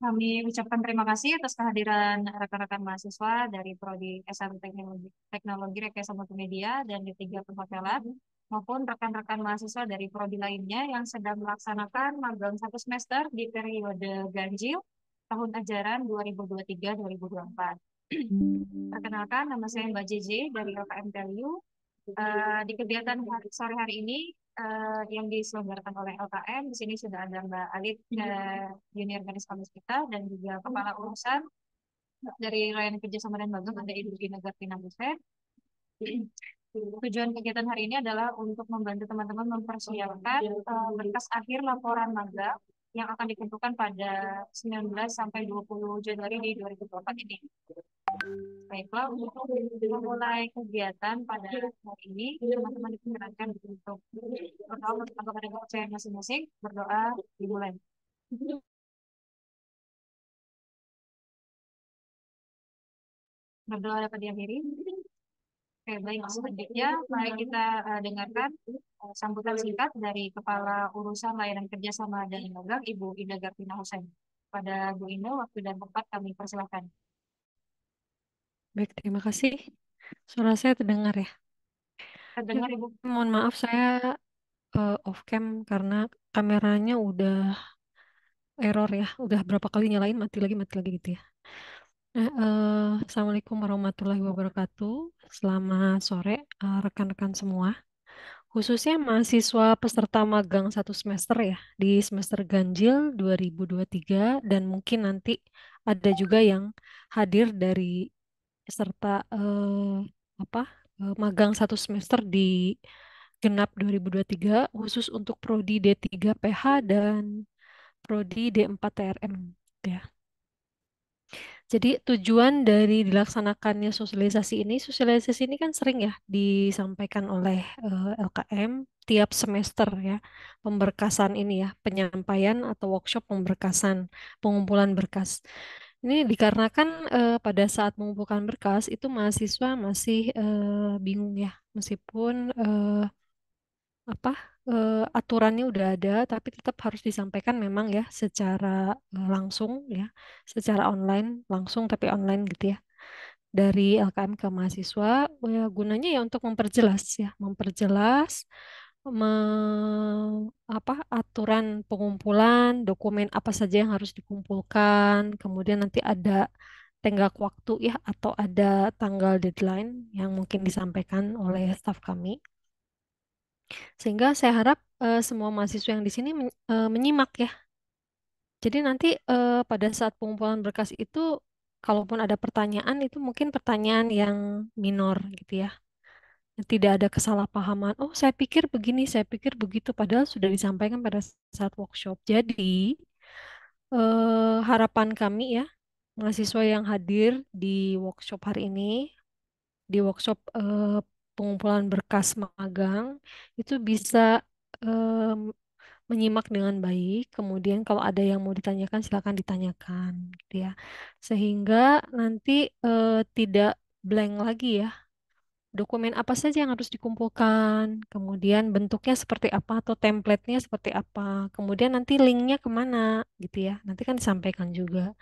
Kami ucapkan terima kasih atas kehadiran rekan-rekan mahasiswa dari Prodi SMT Teknologi, Teknologi Rekayasa Multimedia dan di 3 Perhotelan, maupun rekan-rekan mahasiswa dari Prodi lainnya yang sedang melaksanakan magang satu semester di periode ganjil tahun ajaran 2023-2024. Perkenalkan, nama saya Mbak JJ dari LKM Value. Uh, eh, di kegiatan hari, sore hari ini uh, yang diselenggarakan oleh LKM. Di sini sudah ada Mbak Alit mm -hmm. Junior Garis komis kita dan juga oh. Kepala Urusan dari Layanan Kerjasama dan Bantuan ada Ibu Gina Gartina Buset. Iya. Tujuan kegiatan hari ini adalah untuk membantu teman-teman mempersiapkan uh, berkas akhir laporan magang yang akan ditentukan pada 19 sampai 20 Januari di 2024 ini. Baiklah, untuk memulai kegiatan pada hari ini, teman-teman diperkenankan untuk berdoa untuk kepada kepercayaan masing-masing, berdoa dimulai. Berdoa dapat diakhiri. Oke, baik. Selanjutnya, mari kita uh, dengarkan uh, sambutan singkat dari Kepala Urusan Layanan Kerjasama dan Inogang, Ibu Ida Gartina Hussein. Pada Bu Ina, waktu dan tempat kami persilahkan. Baik, terima kasih. Suara saya terdengar ya? Terdengar, Ibu. Mohon maaf, saya uh, eh, off-cam karena kameranya udah error ya. Udah berapa kali nyalain, mati lagi, mati lagi gitu ya. Eh, eh, Assalamualaikum warahmatullahi wabarakatuh. Selamat sore, rekan eh, rekan-rekan semua. Khususnya mahasiswa peserta magang satu semester ya, di semester ganjil 2023, dan mungkin nanti ada juga yang hadir dari peserta eh, apa eh, magang satu semester di genap 2023, khusus untuk Prodi D3 PH dan Prodi D4 TRM. Jadi tujuan dari dilaksanakannya sosialisasi ini, sosialisasi ini kan sering ya disampaikan oleh uh, eh, LKM tiap semester ya, pemberkasan ini ya, penyampaian atau workshop pemberkasan, pengumpulan berkas. Ini dikarenakan uh, pada saat mengumpulkan berkas itu mahasiswa masih uh, bingung ya, meskipun apa uh, aturannya udah ada, tapi tetap harus disampaikan memang ya secara eh, langsung ya, secara online langsung tapi online gitu ya dari LKM ke mahasiswa ya gunanya ya untuk memperjelas ya, memperjelas me, apa aturan pengumpulan dokumen apa saja yang harus dikumpulkan, kemudian nanti ada tenggak waktu ya atau ada tanggal deadline yang mungkin disampaikan oleh staf kami sehingga saya harap eh, semua mahasiswa yang di sini men- eh, menyimak ya. Jadi nanti eh, pada saat pengumpulan berkas itu, kalaupun ada pertanyaan itu mungkin pertanyaan yang minor gitu ya. Tidak ada kesalahpahaman. Oh, saya pikir begini, saya pikir begitu. Padahal sudah disampaikan pada saat workshop. Jadi harapan kami ya, mahasiswa yang hadir di workshop hari ini, di workshop pengumpulan berkas magang itu bisa um, menyimak dengan baik. Kemudian kalau ada yang mau ditanyakan silakan ditanyakan gitu ya. Sehingga nanti uh, tidak blank lagi ya. Dokumen apa saja yang harus dikumpulkan, kemudian bentuknya seperti apa atau templatenya seperti apa, kemudian nanti linknya kemana gitu ya, nanti kan disampaikan juga.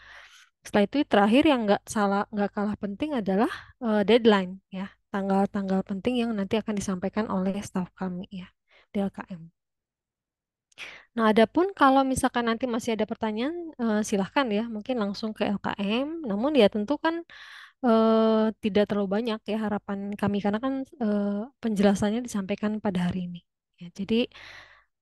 Setelah itu terakhir yang nggak salah nggak kalah penting adalah uh, deadline ya tanggal-tanggal penting yang nanti akan disampaikan oleh staf kami ya di LKM. Nah, adapun kalau misalkan nanti masih ada pertanyaan, eh, silahkan ya, mungkin langsung ke LKM. Namun ya tentu kan eh, tidak terlalu banyak ya harapan kami karena kan eh, penjelasannya disampaikan pada hari ini. Ya, jadi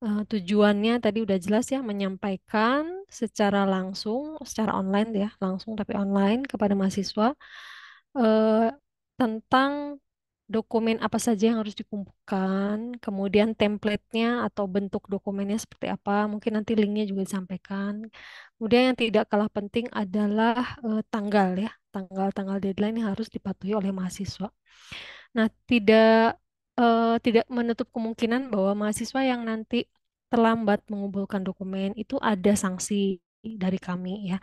eh, tujuannya tadi udah jelas ya menyampaikan secara langsung, secara online ya, langsung tapi online kepada mahasiswa eh, tentang dokumen apa saja yang harus dikumpulkan, kemudian template-nya atau bentuk dokumennya seperti apa, mungkin nanti linknya juga disampaikan. Kemudian yang tidak kalah penting adalah uh, tanggal ya, tanggal-tanggal deadline yang harus dipatuhi oleh mahasiswa. Nah, tidak uh, tidak menutup kemungkinan bahwa mahasiswa yang nanti terlambat mengumpulkan dokumen itu ada sanksi dari kami ya.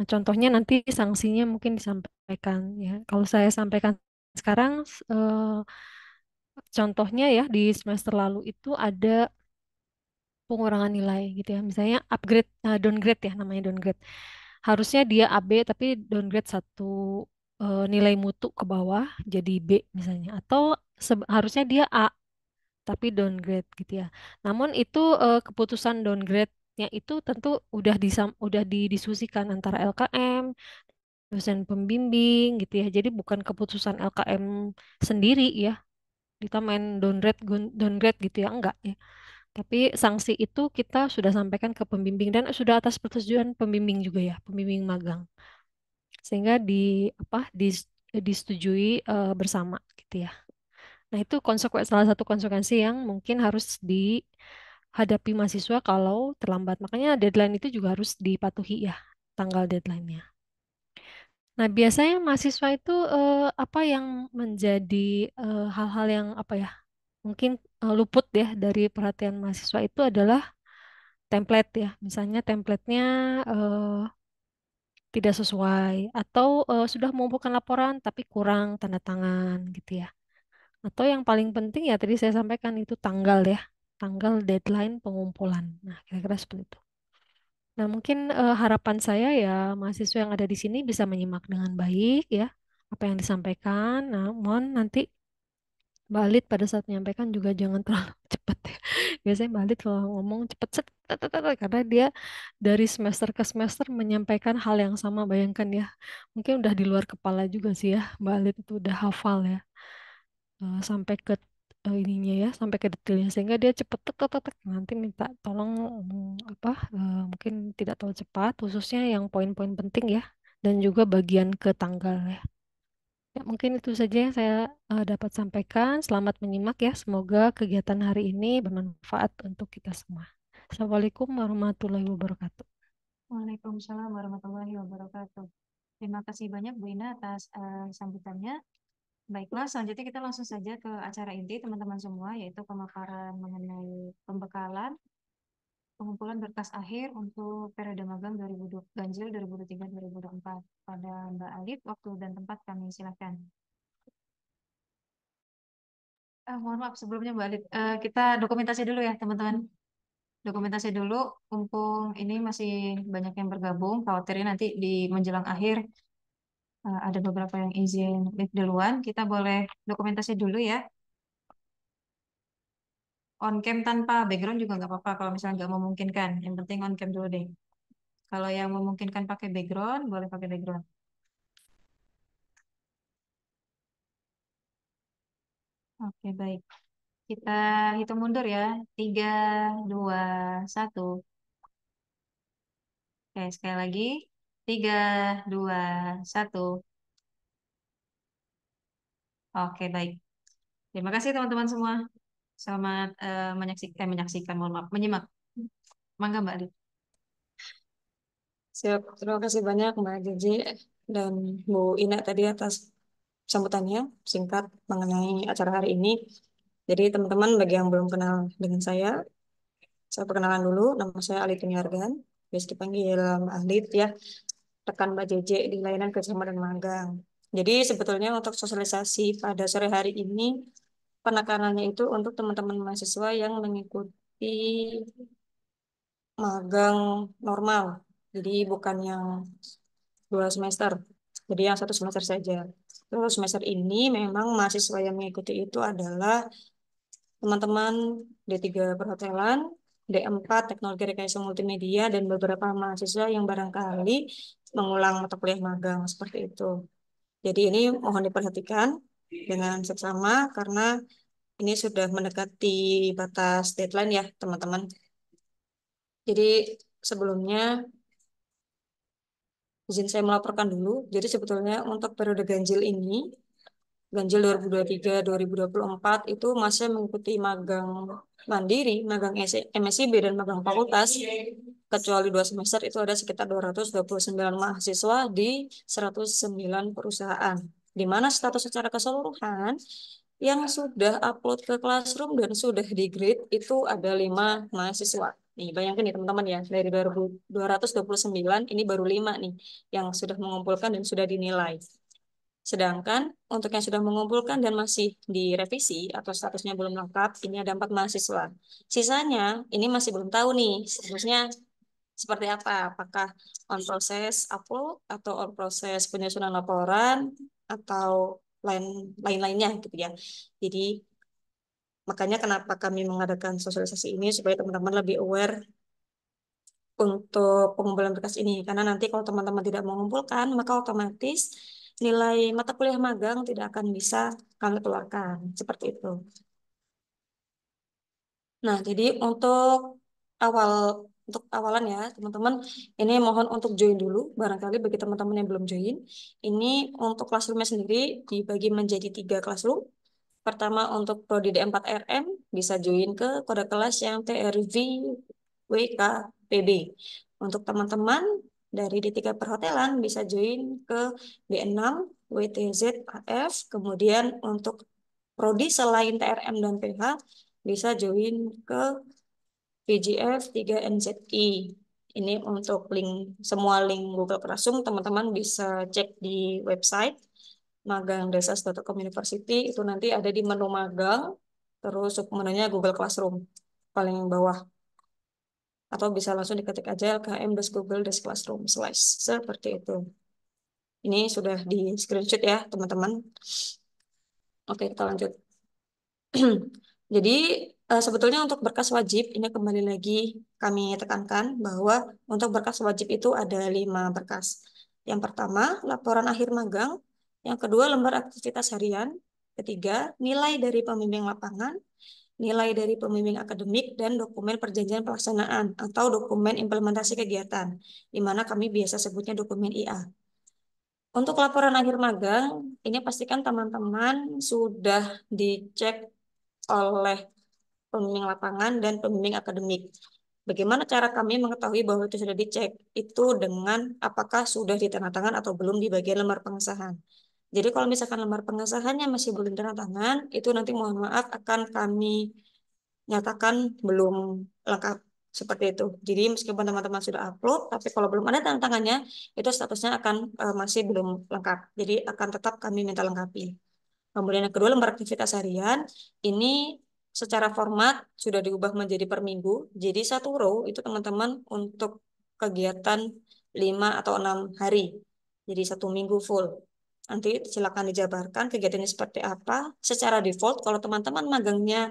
Nah, contohnya nanti sanksinya mungkin disampaikan ya. Kalau saya sampaikan sekarang eh, contohnya ya di semester lalu itu ada pengurangan nilai gitu ya. Misalnya upgrade eh, downgrade ya namanya downgrade. Harusnya dia AB tapi downgrade satu eh, nilai mutu ke bawah jadi B misalnya atau harusnya dia A tapi downgrade gitu ya. Namun itu keputusan downgrade nya itu tentu udah disam, udah didiskusikan antara LKM dosen pembimbing gitu ya. Jadi bukan keputusan LKM sendiri ya. Kita main downgrade downgrade gitu ya enggak ya. Tapi sanksi itu kita sudah sampaikan ke pembimbing dan sudah atas persetujuan pembimbing juga ya, pembimbing magang. Sehingga di apa di, disetujui uh, bersama gitu ya. Nah, itu konsekuensi salah satu konsekuensi yang mungkin harus dihadapi mahasiswa kalau terlambat. Makanya deadline itu juga harus dipatuhi ya, tanggal deadline-nya. Nah, biasanya mahasiswa itu eh, apa yang menjadi eh, hal-hal yang apa ya? Mungkin eh, luput ya dari perhatian mahasiswa itu adalah template ya. Misalnya templatenya eh, tidak sesuai atau eh, sudah mengumpulkan laporan tapi kurang tanda tangan gitu ya. Atau yang paling penting ya tadi saya sampaikan itu tanggal ya, tanggal deadline pengumpulan. Nah, kira-kira seperti itu. Nah, mungkin uh, harapan saya ya mahasiswa yang ada di sini bisa menyimak dengan baik ya apa yang disampaikan. Namun nanti balit pada saat menyampaikan juga jangan terlalu cepat ya. Biasanya balit kalau ngomong cepat set karena dia dari semester ke semester menyampaikan hal yang sama bayangkan ya. Mungkin udah di luar kepala juga sih ya. Balit itu udah hafal ya. Eh, sampai ke uh, ininya ya, sampai ke detailnya sehingga dia cepet tek tek tek nanti minta tolong, mm, apa, uh, mungkin tidak terlalu cepat khususnya yang poin-poin penting ya, dan juga bagian ke tanggal ya. Ya mungkin itu saja yang saya, uh, dapat sampaikan, selamat menyimak ya, semoga kegiatan hari ini bermanfaat untuk kita semua. Assalamualaikum warahmatullahi wabarakatuh. Waalaikumsalam warahmatullahi wabarakatuh. Terima kasih banyak Bu Ina atas, uh, sambutannya. Baiklah, selanjutnya kita langsung saja ke acara inti teman-teman semua, yaitu pemaparan mengenai pembekalan pengumpulan berkas akhir untuk periode magang 2020, ganjil 2023-2024. Pada Mbak Alif, waktu dan tempat kami silakan. Eh, mohon maaf sebelumnya Mbak Alif, eh, kita dokumentasi dulu ya teman-teman. Dokumentasi dulu, mumpung ini masih banyak yang bergabung, khawatirnya nanti di menjelang akhir Eh, ada beberapa yang izin live duluan. Kita boleh dokumentasi dulu ya. On cam tanpa background juga nggak apa-apa kalau misalnya nggak memungkinkan. Yang penting on cam dulu deh. Kalau yang memungkinkan pakai background, boleh pakai background. Oke, baik. Kita hitung mundur ya. Tiga, dua, satu. Oke, sekali lagi. Tiga, dua, satu. Oke, baik. Terima kasih teman-teman semua. Selamat uh, menyaksikan, eh, menyaksikan, mohon maaf, menyimak. Mangga Mbak Adi. Siap, terima kasih banyak Mbak Gigi dan Bu Ina tadi atas sambutannya singkat mengenai acara hari ini. Jadi teman-teman bagi yang belum kenal dengan saya, saya perkenalan dulu, nama saya Ali Tuniargan, biasa dipanggil Mbak Ahli ya rekan Mbak JJ di layanan kerjasama dan magang. Jadi sebetulnya untuk sosialisasi pada sore hari ini penekanannya itu untuk teman-teman mahasiswa yang mengikuti magang normal. Jadi bukan yang dua semester. Jadi yang satu semester saja. Terus semester ini memang mahasiswa yang mengikuti itu adalah teman-teman D3 perhotelan, D4 Teknologi Rekayasa Multimedia, dan beberapa mahasiswa yang barangkali mengulang mata kuliah magang seperti itu. Jadi ini mohon diperhatikan dengan seksama karena ini sudah mendekati batas deadline ya teman-teman. Jadi sebelumnya izin saya melaporkan dulu. Jadi sebetulnya untuk periode ganjil ini, ganjil 2023-2024 itu masih mengikuti magang mandiri, magang e, MSIB dan magang fakultas, kecuali dua semester itu ada sekitar 229 mahasiswa di 109 perusahaan. Di mana status secara keseluruhan yang sudah upload ke Classroom dan sudah di grade itu ada lima mahasiswa. Nih, bayangkan nih teman-teman ya, dari 229 ini baru lima nih yang sudah mengumpulkan dan sudah dinilai. Sedangkan untuk yang sudah mengumpulkan dan masih direvisi atau statusnya belum lengkap, ini ada empat mahasiswa. Sisanya ini masih belum tahu nih statusnya seperti apa, apakah on proses upload atau on proses penyusunan laporan atau lain lain-lainnya gitu ya. Jadi makanya kenapa kami mengadakan sosialisasi ini supaya teman-teman lebih aware untuk pengumpulan berkas ini karena nanti kalau teman-teman tidak mengumpulkan maka otomatis nilai mata kuliah magang tidak akan bisa kami keluarkan. Seperti itu. Nah, jadi untuk awal untuk awalan ya teman-teman ini mohon untuk join dulu barangkali bagi teman-teman yang belum join ini untuk classroomnya sendiri dibagi menjadi tiga classroom pertama untuk prodi D4RM bisa join ke kode kelas yang TRV WK untuk teman-teman dari D3 perhotelan bisa join ke B6, WTZ, AF, kemudian untuk prodi selain TRM dan PH bisa join ke VGF 3NZI. Ini untuk link semua link Google Classroom teman-teman bisa cek di website magangdesas.com University itu nanti ada di menu magang terus submenunya Google Classroom paling bawah atau bisa langsung diketik aja lkm.google.classroom slash seperti itu. Ini sudah di screenshot ya teman-teman. Oke kita lanjut. Jadi eh, sebetulnya untuk berkas wajib ini kembali lagi kami tekankan bahwa untuk berkas wajib itu ada lima berkas. Yang pertama laporan akhir magang, yang kedua lembar aktivitas harian, ketiga nilai dari pembimbing lapangan, nilai dari pemimpin akademik, dan dokumen perjanjian pelaksanaan atau dokumen implementasi kegiatan, di mana kami biasa sebutnya dokumen IA. Untuk laporan akhir magang, ini pastikan teman-teman sudah dicek oleh pemimpin lapangan dan pemimpin akademik. Bagaimana cara kami mengetahui bahwa itu sudah dicek? Itu dengan apakah sudah ditandatangan atau belum di bagian lembar pengesahan. Jadi kalau misalkan lembar pengesahannya masih belum tanda tangan, itu nanti mohon maaf akan kami nyatakan belum lengkap seperti itu. Jadi meskipun teman-teman sudah upload, tapi kalau belum ada tanda tangannya, itu statusnya akan uh, masih belum lengkap. Jadi akan tetap kami minta lengkapi. Kemudian yang kedua lembar aktivitas harian ini secara format sudah diubah menjadi per minggu. Jadi satu row itu teman-teman untuk kegiatan 5 atau 6 hari. Jadi satu minggu full. Nanti silakan dijabarkan kegiatannya seperti apa. Secara default, kalau teman-teman magangnya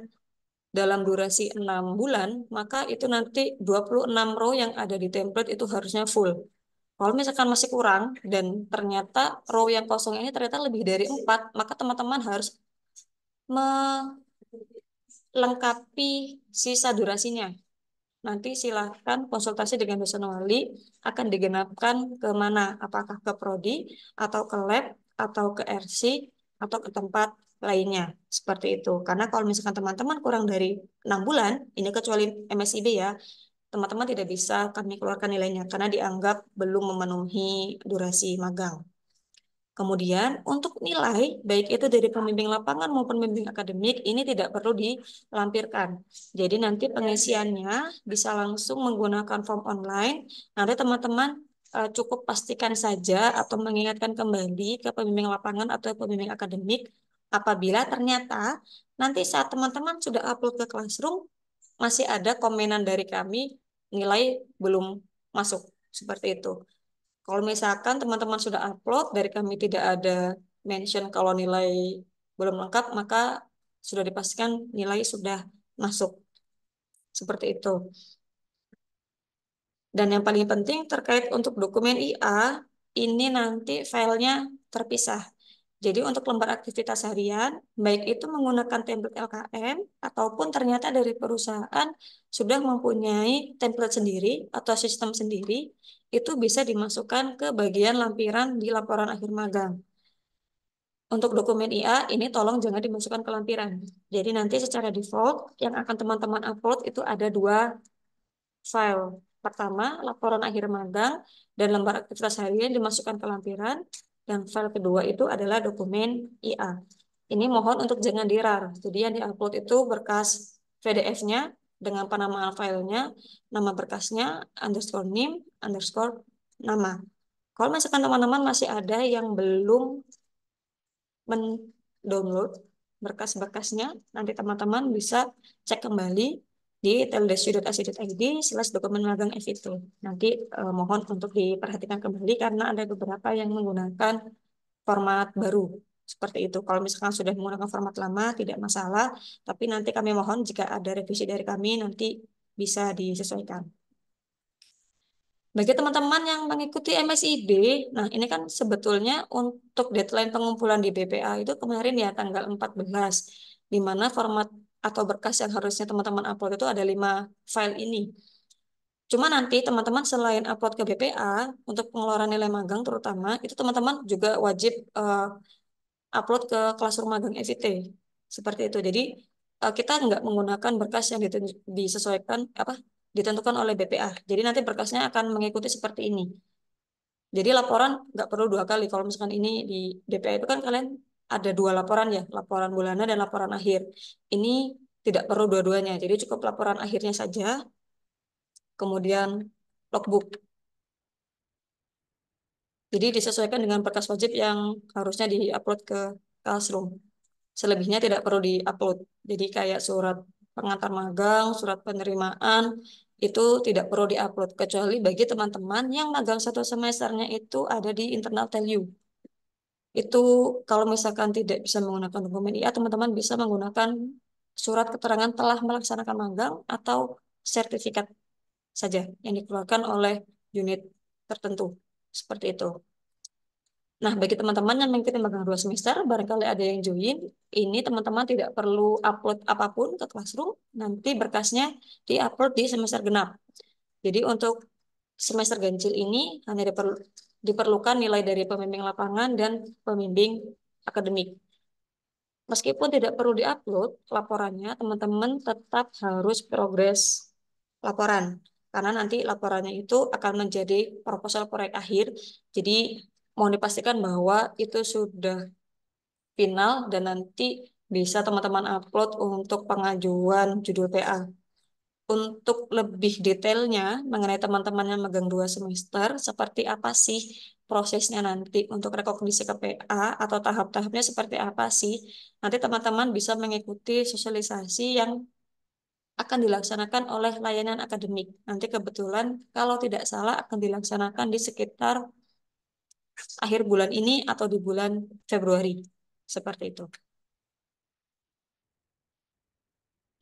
dalam durasi 6 bulan, maka itu nanti 26 row yang ada di template itu harusnya full. Kalau misalkan masih kurang dan ternyata row yang kosong ini ternyata lebih dari 4, maka teman-teman harus melengkapi sisa durasinya. Nanti silahkan konsultasi dengan dosen wali akan digenapkan ke mana, apakah ke prodi atau ke lab atau ke RC atau ke tempat lainnya seperti itu. Karena kalau misalkan teman-teman kurang dari enam bulan, ini kecuali MSIB ya, teman-teman tidak bisa kami keluarkan nilainya karena dianggap belum memenuhi durasi magang. Kemudian untuk nilai, baik itu dari pembimbing lapangan maupun pembimbing akademik, ini tidak perlu dilampirkan. Jadi nanti pengisiannya bisa langsung menggunakan form online. Nanti teman-teman Eh, cukup pastikan saja atau mengingatkan kembali ke pembimbing lapangan atau pembimbing akademik apabila ternyata nanti saat teman-teman sudah upload ke Classroom masih ada komenan dari kami nilai belum masuk seperti itu. Kalau misalkan teman-teman sudah upload dari kami tidak ada mention kalau nilai belum lengkap maka sudah dipastikan nilai sudah masuk. Seperti itu. Dan yang paling penting terkait untuk dokumen IA, ini nanti filenya terpisah. Jadi untuk lembar aktivitas harian, baik itu menggunakan template LKM ataupun ternyata dari perusahaan sudah mempunyai template sendiri atau sistem sendiri, itu bisa dimasukkan ke bagian lampiran di laporan akhir magang. Untuk dokumen IA, ini tolong jangan dimasukkan ke lampiran. Jadi nanti secara default, yang akan teman-teman upload itu ada dua file pertama, laporan akhir magang dan lembar aktivitas harian dimasukkan ke lampiran. Dan file kedua itu adalah dokumen IA. Ini mohon untuk jangan dirar. Jadi yang diupload itu berkas PDF-nya dengan penamaan filenya, nama berkasnya, underscore name, underscore nama. Kalau misalkan teman-teman masih ada yang belum mendownload berkas-berkasnya, nanti teman-teman bisa cek kembali di teldes.ac.id slash dokumen magang F itu. Nanti eh, mohon untuk diperhatikan kembali karena ada beberapa yang menggunakan format baru. Seperti itu. Kalau misalkan sudah menggunakan format lama, tidak masalah. Tapi nanti kami mohon jika ada revisi dari kami, nanti bisa disesuaikan. Bagi teman-teman yang mengikuti MSIB, nah ini kan sebetulnya untuk deadline pengumpulan di BPA itu kemarin ya tanggal 14, di mana format atau berkas yang harusnya teman-teman upload itu ada lima file ini. Cuma nanti teman-teman selain upload ke BPA untuk pengeluaran nilai magang terutama itu teman-teman juga wajib uh, upload ke Classroom Magang FIT seperti itu. Jadi uh, kita nggak menggunakan berkas yang disesuaikan apa ditentukan oleh BPA. Jadi nanti berkasnya akan mengikuti seperti ini. Jadi laporan nggak perlu dua kali. Kalau misalkan ini di BPA itu kan kalian ada dua laporan ya, laporan bulanan dan laporan akhir. Ini tidak perlu dua-duanya, jadi cukup laporan akhirnya saja, kemudian logbook. Jadi disesuaikan dengan berkas wajib yang harusnya di-upload ke Classroom. Selebihnya tidak perlu di-upload. Jadi kayak surat pengantar magang, surat penerimaan, itu tidak perlu di-upload. kecuali bagi teman-teman yang magang satu semesternya itu ada di internal TELU itu kalau misalkan tidak bisa menggunakan dokumen IA, teman-teman bisa menggunakan surat keterangan telah melaksanakan magang atau sertifikat saja yang dikeluarkan oleh unit tertentu. Seperti itu. Nah, bagi teman-teman yang mengikuti magang dua semester, barangkali ada yang join, ini teman-teman tidak perlu upload apapun ke Classroom, nanti berkasnya di-upload di semester genap. Jadi untuk semester ganjil ini hanya diperlukan diperlukan nilai dari pembimbing lapangan dan pembimbing akademik. Meskipun tidak perlu diupload laporannya, teman-teman tetap harus progres laporan. Karena nanti laporannya itu akan menjadi proposal proyek akhir. Jadi mau dipastikan bahwa itu sudah final dan nanti bisa teman-teman upload untuk pengajuan judul PA untuk lebih detailnya mengenai teman-teman yang megang dua semester, seperti apa sih prosesnya nanti untuk rekognisi KPA atau tahap-tahapnya seperti apa sih? Nanti teman-teman bisa mengikuti sosialisasi yang akan dilaksanakan oleh layanan akademik. Nanti kebetulan kalau tidak salah akan dilaksanakan di sekitar akhir bulan ini atau di bulan Februari. Seperti itu.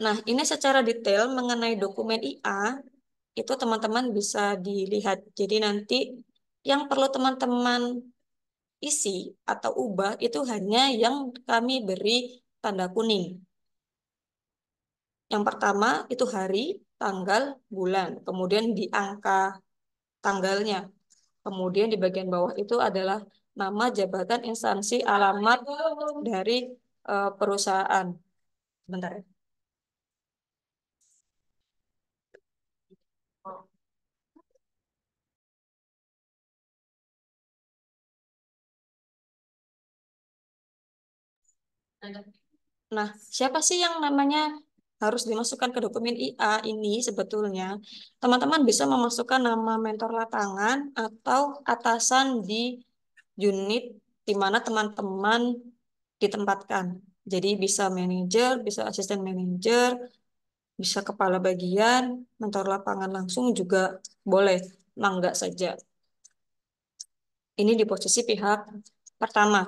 Nah, ini secara detail mengenai dokumen IA, itu teman-teman bisa dilihat. Jadi nanti yang perlu teman-teman isi atau ubah itu hanya yang kami beri tanda kuning. Yang pertama itu hari, tanggal, bulan. Kemudian di angka tanggalnya. Kemudian di bagian bawah itu adalah nama, jabatan, instansi, alamat dari eh, perusahaan. Sebentar ya. Oh. Nah, siapa sih yang namanya harus dimasukkan ke dokumen IA ini sebetulnya? Teman-teman bisa memasukkan nama mentor lapangan atau atasan di unit di mana teman-teman ditempatkan. Jadi bisa manajer, bisa asisten manajer, bisa kepala bagian, mentor lapangan langsung juga boleh, mangga saja. Ini di posisi pihak pertama.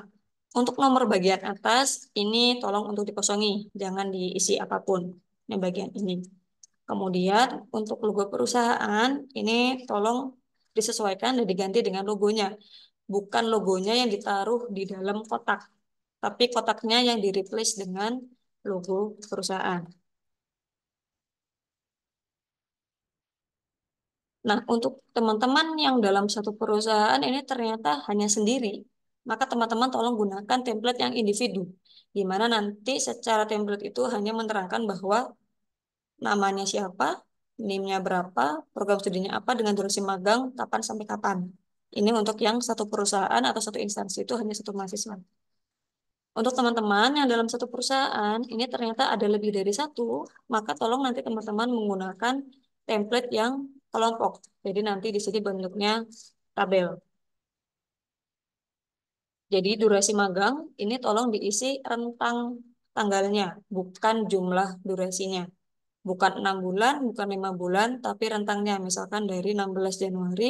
Untuk nomor bagian atas, ini tolong untuk dikosongi, jangan diisi apapun. Ini bagian ini. Kemudian untuk logo perusahaan, ini tolong disesuaikan dan diganti dengan logonya. Bukan logonya yang ditaruh di dalam kotak, tapi kotaknya yang di-replace dengan logo perusahaan. Nah, untuk teman-teman yang dalam satu perusahaan ini ternyata hanya sendiri, maka teman-teman tolong gunakan template yang individu. Di mana nanti secara template itu hanya menerangkan bahwa namanya siapa, NIM-nya berapa, program studinya apa, dengan durasi magang kapan sampai kapan. Ini untuk yang satu perusahaan atau satu instansi itu hanya satu mahasiswa. Untuk teman-teman yang dalam satu perusahaan ini ternyata ada lebih dari satu, maka tolong nanti teman-teman menggunakan template yang kelompok. Jadi nanti di sini bentuknya tabel. Jadi durasi magang ini tolong diisi rentang tanggalnya, bukan jumlah durasinya. Bukan 6 bulan, bukan 5 bulan, tapi rentangnya misalkan dari 16 Januari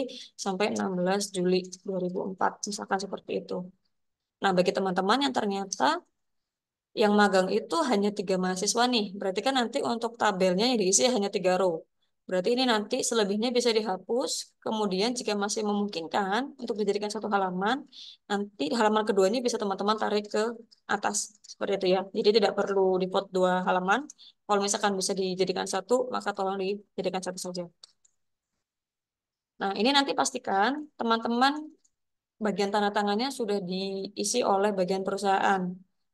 sampai 16 Juli 2004, misalkan seperti itu. Nah, bagi teman-teman yang ternyata yang magang itu hanya tiga mahasiswa nih, berarti kan nanti untuk tabelnya yang diisi hanya tiga row. Berarti ini nanti selebihnya bisa dihapus. Kemudian jika masih memungkinkan untuk dijadikan satu halaman, nanti halaman keduanya bisa teman-teman tarik ke atas. Seperti itu ya. Jadi tidak perlu dipot dua halaman. Kalau misalkan bisa dijadikan satu, maka tolong dijadikan satu saja. Nah, ini nanti pastikan teman-teman bagian tanda tangannya sudah diisi oleh bagian perusahaan.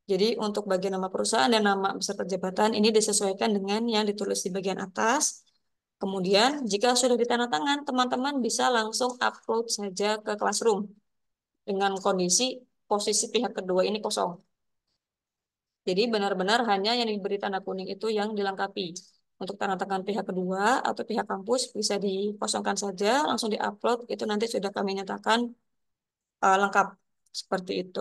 Jadi untuk bagian nama perusahaan dan nama beserta jabatan ini disesuaikan dengan yang ditulis di bagian atas Kemudian, jika sudah ditandatangan, teman-teman bisa langsung upload saja ke Classroom dengan kondisi posisi pihak kedua ini kosong. Jadi benar-benar hanya yang diberi tanda kuning itu yang dilengkapi. Untuk tanda tangan pihak kedua atau pihak kampus bisa dikosongkan saja, langsung diupload, itu nanti sudah kami nyatakan uh, lengkap. Seperti itu.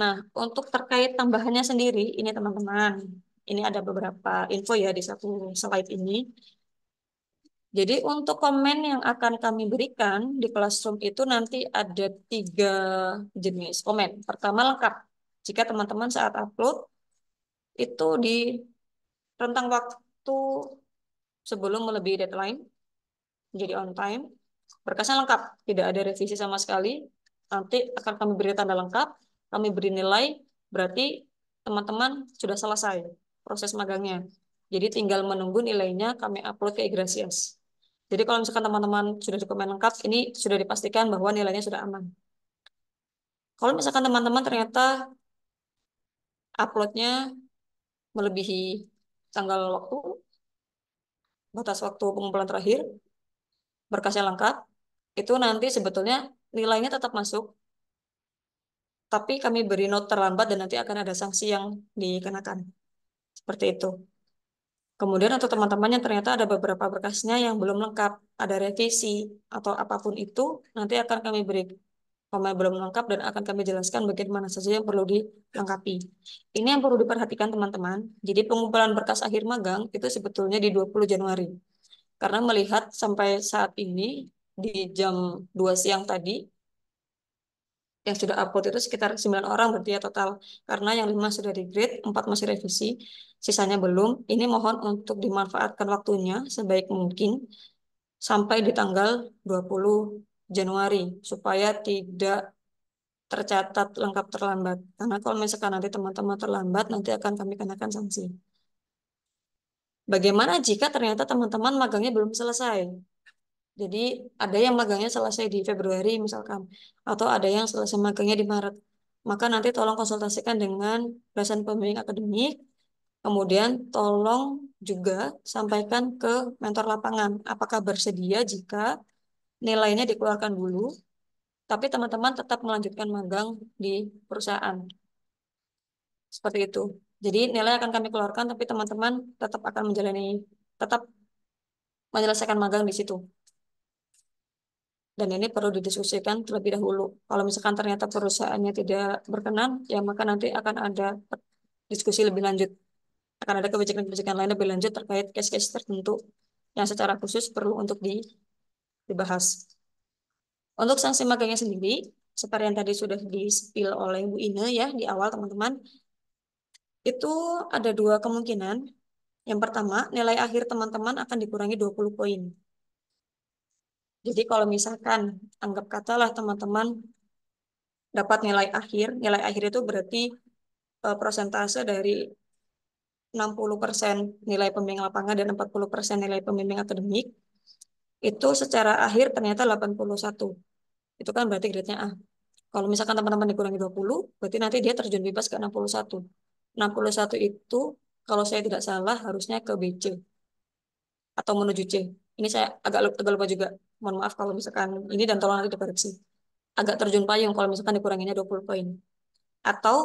Nah, untuk terkait tambahannya sendiri, ini teman-teman, ini ada beberapa info ya di satu slide ini. Jadi untuk komen yang akan kami berikan di Classroom itu nanti ada tiga jenis komen. Pertama lengkap. Jika teman-teman saat upload itu di rentang waktu sebelum melebihi deadline, jadi on time, berkasnya lengkap, tidak ada revisi sama sekali, nanti akan kami beri tanda lengkap, kami beri nilai, berarti teman-teman sudah selesai proses magangnya. Jadi tinggal menunggu nilainya kami upload ke Igrasias. Jadi kalau misalkan teman-teman sudah dokumen lengkap, ini sudah dipastikan bahwa nilainya sudah aman. Kalau misalkan teman-teman ternyata uploadnya melebihi tanggal waktu, batas waktu pengumpulan terakhir, berkasnya lengkap, itu nanti sebetulnya nilainya tetap masuk, tapi kami beri note terlambat dan nanti akan ada sanksi yang dikenakan. Seperti itu. Kemudian untuk teman-temannya ternyata ada beberapa berkasnya yang belum lengkap, ada revisi atau apapun itu, nanti akan kami beri pemain belum lengkap dan akan kami jelaskan bagaimana saja yang perlu dilengkapi. Ini yang perlu diperhatikan teman-teman. Jadi pengumpulan berkas akhir magang itu sebetulnya di 20 Januari. Karena melihat sampai saat ini di jam 2 siang tadi yang sudah upload itu sekitar 9 orang berarti ya total. Karena yang 5 sudah di grade, 4 masih revisi, sisanya belum. Ini mohon untuk dimanfaatkan waktunya sebaik mungkin sampai di tanggal 20 Januari supaya tidak tercatat lengkap terlambat. Karena kalau misalkan nanti teman-teman terlambat, nanti akan kami kenakan sanksi. Bagaimana jika ternyata teman-teman magangnya belum selesai? Jadi ada yang magangnya selesai di Februari misalkan, atau ada yang selesai magangnya di Maret. Maka nanti tolong konsultasikan dengan dosen pembimbing akademik, kemudian tolong juga sampaikan ke mentor lapangan apakah bersedia jika nilainya dikeluarkan dulu, tapi teman-teman tetap melanjutkan magang di perusahaan. Seperti itu. Jadi nilai akan kami keluarkan, tapi teman-teman tetap akan menjalani, tetap menyelesaikan magang di situ dan ini perlu didiskusikan terlebih dahulu. Kalau misalkan ternyata perusahaannya tidak berkenan, ya maka nanti akan ada diskusi lebih lanjut. Akan ada kebijakan-kebijakan lain lebih lanjut terkait case-case tertentu yang secara khusus perlu untuk di, dibahas. Untuk sanksi magangnya sendiri, seperti yang tadi sudah di-spill oleh Bu Ine ya di awal teman-teman, itu ada dua kemungkinan. Yang pertama, nilai akhir teman-teman akan dikurangi 20 poin. Jadi kalau misalkan, anggap katalah teman-teman dapat nilai akhir, nilai akhir itu berarti uh, eh, persentase dari 60% nilai pembimbing lapangan dan 40% nilai pembimbing akademik, itu secara akhir ternyata 81. Itu kan berarti grade-nya A. Kalau misalkan teman-teman dikurangi 20, berarti nanti dia terjun bebas ke 61. 61 itu kalau saya tidak salah harusnya ke BC atau menuju C. Ini saya agak lupa juga mohon maaf kalau misalkan ini dan tolong nanti dikoreksi agak terjun payung kalau misalkan dikuranginnya 20 poin atau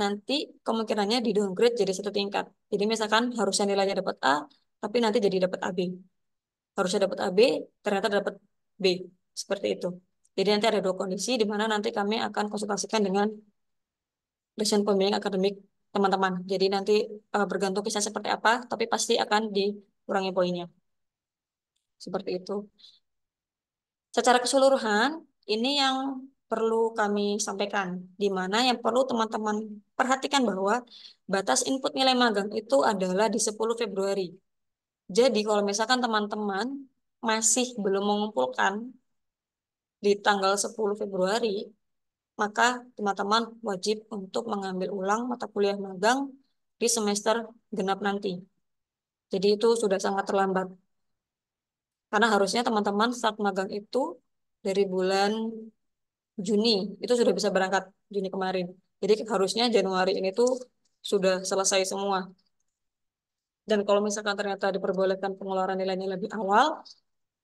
nanti kemungkinannya di downgrade jadi satu tingkat jadi misalkan harusnya nilainya dapat A tapi nanti jadi dapat AB harusnya dapat AB ternyata dapat B seperti itu jadi nanti ada dua kondisi di mana nanti kami akan konsultasikan dengan dosen pembimbing akademik teman-teman jadi nanti uh, bergantung kisah seperti apa tapi pasti akan dikurangi poinnya seperti itu Secara keseluruhan, ini yang perlu kami sampaikan, di mana yang perlu teman-teman perhatikan bahwa batas input nilai magang itu adalah di 10 Februari. Jadi kalau misalkan teman-teman masih belum mengumpulkan di tanggal 10 Februari, maka teman-teman wajib untuk mengambil ulang mata kuliah magang di semester genap nanti. Jadi itu sudah sangat terlambat. Karena harusnya teman-teman start magang itu dari bulan Juni, itu sudah bisa berangkat Juni kemarin. Jadi harusnya Januari ini tuh sudah selesai semua. Dan kalau misalkan ternyata diperbolehkan pengeluaran nilainya lebih awal,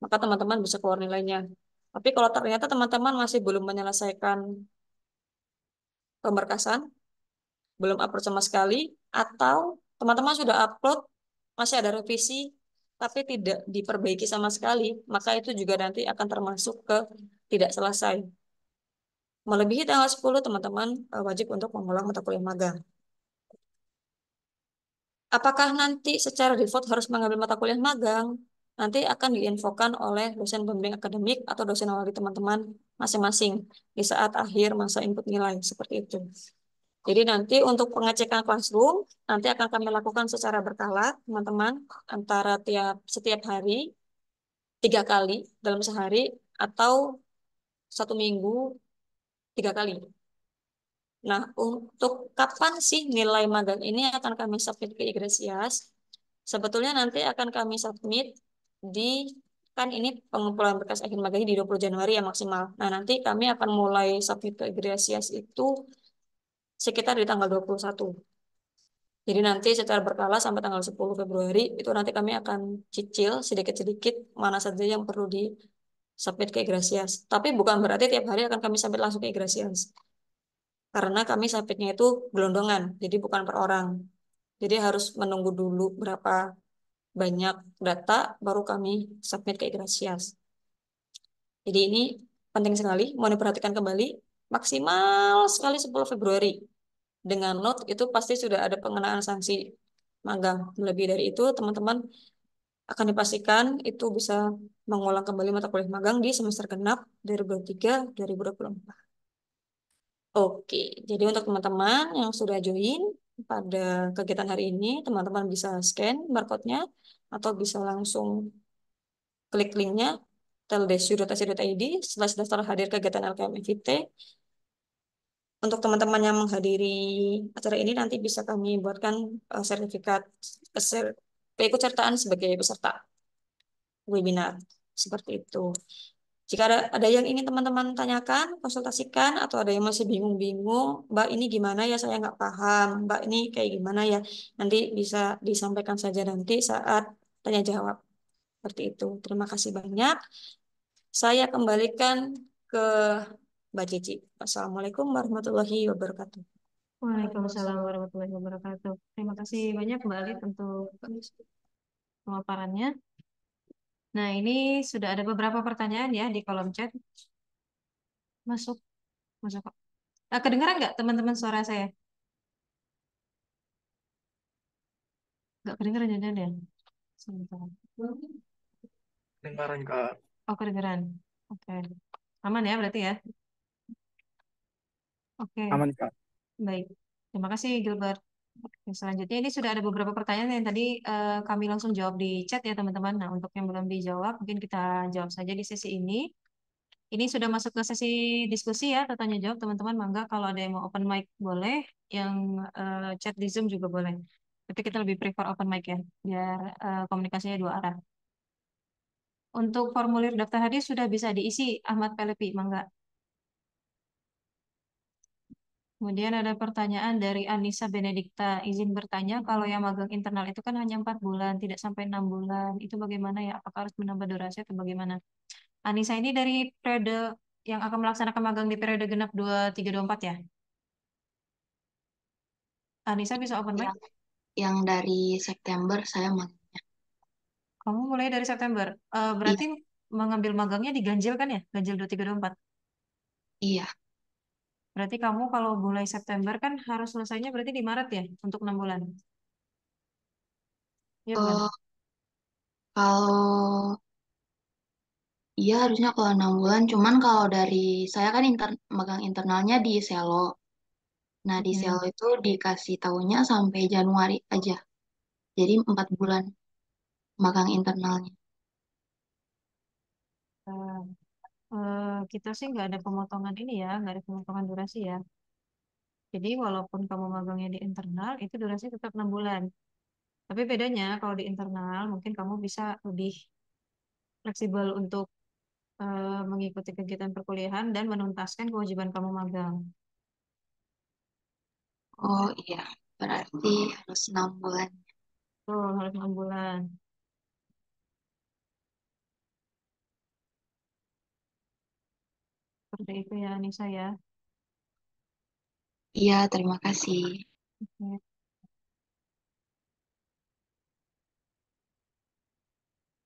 maka teman-teman bisa keluar nilainya. Tapi kalau ternyata teman-teman masih belum menyelesaikan pemberkasan, belum upload sama sekali, atau teman-teman sudah upload, masih ada revisi, tapi tidak diperbaiki sama sekali, maka itu juga nanti akan termasuk ke tidak selesai. Melebihi tanggal 10, teman-teman eh, wajib untuk mengulang mata kuliah magang. Apakah nanti secara default harus mengambil mata kuliah magang? Nanti akan diinfokan oleh dosen pembimbing akademik atau dosen awali teman-teman masing-masing di saat akhir masa input nilai, seperti itu. Jadi nanti untuk pengecekan classroom nanti akan kami lakukan secara berkala, teman-teman, antara tiap setiap hari tiga kali dalam sehari atau satu minggu tiga kali. Nah, untuk kapan sih nilai magang ini akan kami submit ke Igresias? Sebetulnya nanti akan kami submit di kan ini pengumpulan berkas akhir magang di 20 Januari yang maksimal. Nah, nanti kami akan mulai submit ke Igresias itu sekitar di tanggal 21. Jadi nanti secara berkala sampai tanggal 10 Februari itu nanti kami akan cicil sedikit-sedikit mana saja yang perlu di submit ke Igrasias. Tapi bukan berarti tiap hari akan kami submit langsung ke Igrasias. Karena kami submitnya itu gelondongan, jadi bukan per orang. Jadi harus menunggu dulu berapa banyak data baru kami submit ke Igrasias. Jadi ini penting sekali, mau diperhatikan kembali maksimal sekali 10 Februari. Dengan note itu pasti sudah ada pengenaan sanksi magang. Lebih dari itu, teman-teman akan dipastikan itu bisa mengulang kembali mata kuliah magang di semester genap 2023 2024. Oke, jadi untuk teman-teman yang sudah join pada kegiatan hari ini, teman-teman bisa scan barcode-nya atau bisa langsung klik link linknya teldesu.ac.id slash daftar hadir kegiatan LKM FIT untuk teman-teman yang menghadiri acara ini nanti bisa kami buatkan uh, sertifikat eh, ser, keikutsertaan sebagai peserta webinar seperti itu. Jika ada, ada yang ingin teman-teman tanyakan, konsultasikan, atau ada yang masih bingung-bingung, Mbak ini gimana ya, saya nggak paham, Mbak ini kayak gimana ya, nanti bisa disampaikan saja nanti saat tanya jawab. Seperti itu. Terima kasih banyak. Saya kembalikan ke Mbak Cici. Assalamualaikum warahmatullahi wabarakatuh. Waalaikumsalam warahmatullahi wabarakatuh. Terima kasih banyak Mbak Alit untuk pemaparannya. Nah, ini sudah ada beberapa pertanyaan ya di kolom chat. Masuk. Masuk. Nah, kedengaran nggak teman-teman suara saya? Nggak kedengaran jadinya ya? Sebentar. Kedengaran, Kak. Oh, kedengaran. Oke. Okay. Aman ya berarti ya? Oke, Aman, Kak. baik. Terima kasih, Gilbert. Oke, selanjutnya ini sudah ada beberapa pertanyaan yang tadi eh, kami langsung jawab di chat ya, teman-teman. Nah, untuk yang belum dijawab, mungkin kita jawab saja di sesi ini. Ini sudah masuk ke sesi diskusi ya, atau tanya jawab teman-teman. Mangga kalau ada yang mau open mic boleh, yang eh, chat di Zoom juga boleh. Tapi kita lebih prefer open mic ya, biar eh, komunikasinya dua arah. Untuk formulir daftar hadir sudah bisa diisi Ahmad Pelepi, Mangga. Kemudian ada pertanyaan dari Anissa Benedikta. Izin bertanya, kalau yang magang internal itu kan hanya empat bulan, tidak sampai enam bulan. Itu bagaimana ya? Apakah harus menambah durasi atau bagaimana? Anissa ini dari periode yang akan melaksanakan magang di periode genap 2324 ya? Anissa bisa open mic? Yang, yang dari September saya magangnya. Kamu mulai dari September? Uh, berarti iya. mengambil magangnya diganjil kan ya? Ganjil 2324? Iya. Berarti kamu kalau mulai September kan harus selesainya berarti di Maret ya untuk enam bulan. Iya kan? Eh, kalau iya harusnya kalau enam bulan, cuman kalau dari saya kan inter, megang internalnya di Selo. Nah di iya. Selo itu dikasih tahunya sampai Januari aja, jadi empat bulan magang internalnya. kita sih nggak ada pemotongan ini ya, nggak ada pemotongan durasi ya. Jadi walaupun kamu magangnya di internal, itu durasi tetap enam bulan. Tapi bedanya kalau di internal mungkin kamu bisa lebih fleksibel untuk uh, mengikuti kegiatan perkuliahan dan menuntaskan kewajiban kamu magang. Oh iya, berarti harus enam bulan. Oh harus enam bulan. Seperti itu ya, Nisa ya. Iya, terima kasih. Oke.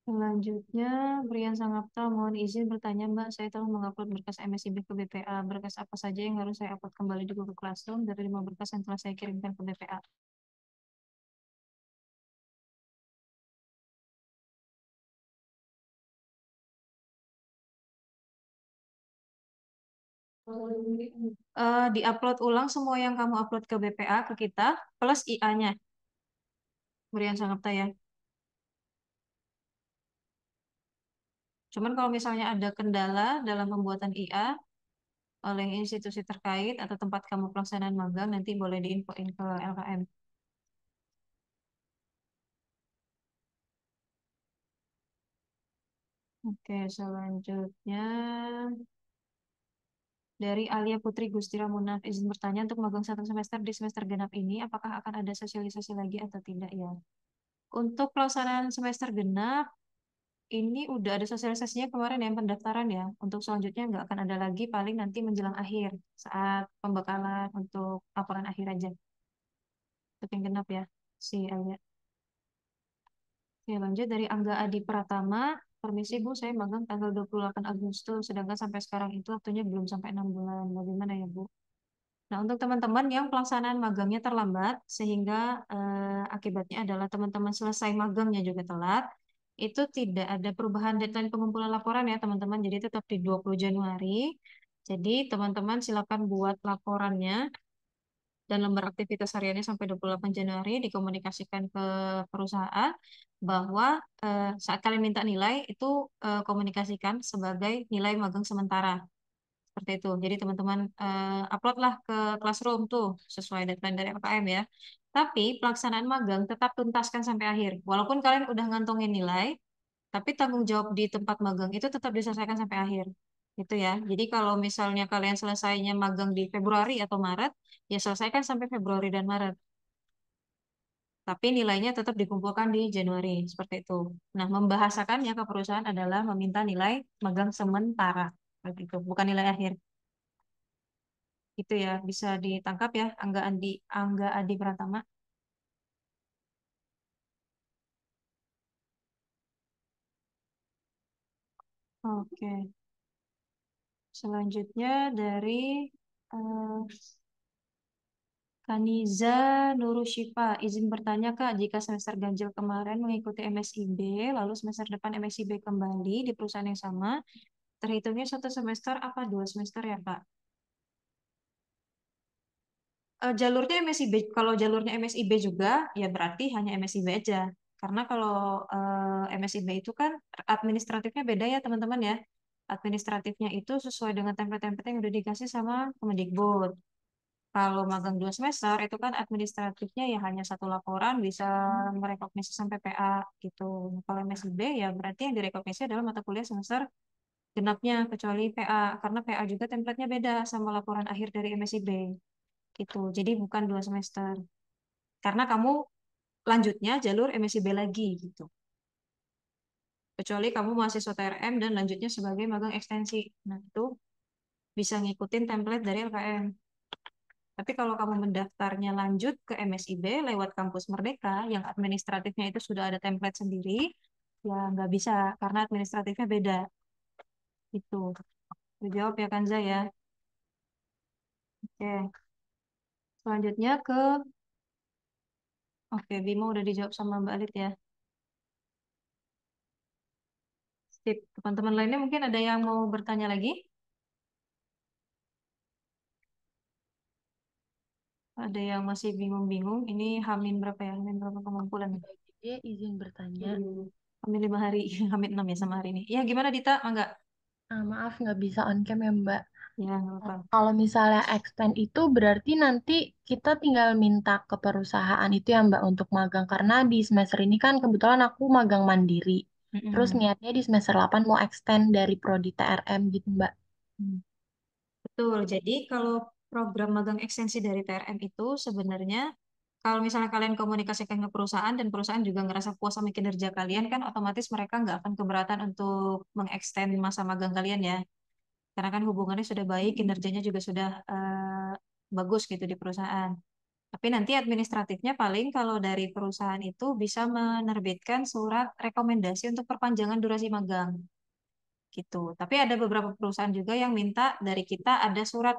Selanjutnya, Brian Sangapta, mohon izin bertanya, Mbak, saya telah mengupload berkas MSIB ke BPA. Berkas apa saja yang harus saya upload kembali di Google Classroom dari lima berkas yang telah saya kirimkan ke BPA? uh, Di-upload ulang semua yang kamu upload ke BPA ke kita plus IA-nya. Berian Sanggapta ya. Cuman kalau misalnya ada kendala dalam pembuatan IA oleh institusi terkait atau tempat kamu pelaksanaan magang nanti boleh diinfoin ke LKM. Oke, selanjutnya dari Alia Putri Gusti Munaf izin bertanya untuk magang satu semester di semester genap ini apakah akan ada sosialisasi lagi atau tidak ya untuk pelaksanaan semester genap ini udah ada sosialisasinya kemarin yang pendaftaran ya untuk selanjutnya nggak akan ada lagi paling nanti menjelang akhir saat pembekalan untuk laporan akhir aja untuk yang genap ya si Alia ya lanjut dari Angga Adi Pratama permisi Bu, saya magang tanggal 28 Agustus, sedangkan sampai sekarang itu waktunya belum sampai 6 bulan. Bagaimana ya Bu? Nah, untuk teman-teman yang pelaksanaan magangnya terlambat, sehingga eh, akibatnya adalah teman-teman selesai magangnya juga telat, itu tidak ada perubahan deadline pengumpulan laporan ya teman-teman, jadi tetap di 20 Januari. Jadi teman-teman silakan buat laporannya dan lembar aktivitas hariannya sampai 28 Januari dikomunikasikan ke perusahaan bahwa eh, saat kalian minta nilai itu eh, komunikasikan sebagai nilai magang sementara. Seperti itu. Jadi teman-teman eh, uploadlah ke Classroom tuh sesuai deadline dari LKM ya. Tapi pelaksanaan magang tetap tuntaskan sampai akhir. Walaupun kalian udah ngantongin nilai, tapi tanggung jawab di tempat magang itu tetap diselesaikan sampai akhir. Itu ya. Jadi kalau misalnya kalian selesainya magang di Februari atau Maret, ya selesaikan sampai Februari dan Maret. Tapi nilainya tetap dikumpulkan di Januari, seperti itu. Nah, membahasakannya ke perusahaan adalah meminta nilai magang sementara, begitu, bukan nilai akhir. Itu ya, bisa ditangkap ya, Angga Andi, Angga Adi Pratama. Oke. Selanjutnya dari uh, Kaniza Nurushifa, izin bertanya Kak, jika semester ganjil kemarin mengikuti MSIB, lalu semester depan MSIB kembali di perusahaan yang sama, terhitungnya satu semester apa dua semester ya Kak? Uh, jalurnya MSIB, kalau jalurnya MSIB juga, ya berarti hanya MSIB aja. Karena kalau uh, eh, MSIB itu kan administratifnya beda ya teman-teman ya administratifnya itu sesuai dengan template-template yang udah dikasih sama Kemendikbud. Kalau magang dua semester itu kan administratifnya ya hanya satu laporan bisa hmm. merekognisi sampai PA gitu. Kalau MSB ya berarti yang direkognisi adalah mata kuliah semester genapnya kecuali PA karena PA juga templatenya beda sama laporan akhir dari MSB gitu. Jadi bukan dua semester. Karena kamu lanjutnya jalur MSB lagi gitu. Kecuali kamu mahasiswa TRM dan lanjutnya sebagai magang ekstensi. Nah, itu bisa ngikutin template dari LKM. Tapi kalau kamu mendaftarnya lanjut ke MSIB lewat kampus Merdeka, yang administratifnya itu sudah ada template sendiri, ya nggak bisa karena administratifnya beda. Itu. Dijawab ya Kanza ya. Oke. Selanjutnya ke Oke, Bimo udah dijawab sama Mbak Alit ya. sip. Teman-teman lainnya mungkin ada yang mau bertanya lagi? Ada yang masih bingung-bingung. Ini Hamin berapa ya? Hamin berapa pengumpulan? Ya, izin bertanya. Iya. Hamil lima hari, Hamin enam ya sama hari ini. Ya, gimana Dita? Ah, enggak? Uh, maaf, nggak bisa on cam ya Mbak. Ya, apa. Eh, kalau misalnya extend itu berarti nanti kita tinggal minta ke perusahaan itu ya Mbak untuk magang. Karena di semester ini kan kebetulan aku magang mandiri. Terus niatnya di semester 8 mau extend dari prodi TRM gitu, Mbak. Hmm. Betul. Jadi kalau program magang ekstensi dari TRM itu sebenarnya kalau misalnya kalian komunikasikan ke perusahaan dan perusahaan juga ngerasa puas sama kinerja kalian kan otomatis mereka nggak akan keberatan untuk mengextend masa magang kalian ya. Karena kan hubungannya sudah baik, kinerjanya juga sudah uh, bagus gitu di perusahaan. Tapi nanti administratifnya paling kalau dari perusahaan itu bisa menerbitkan surat rekomendasi untuk perpanjangan durasi magang. Gitu. Tapi ada beberapa perusahaan juga yang minta dari kita ada surat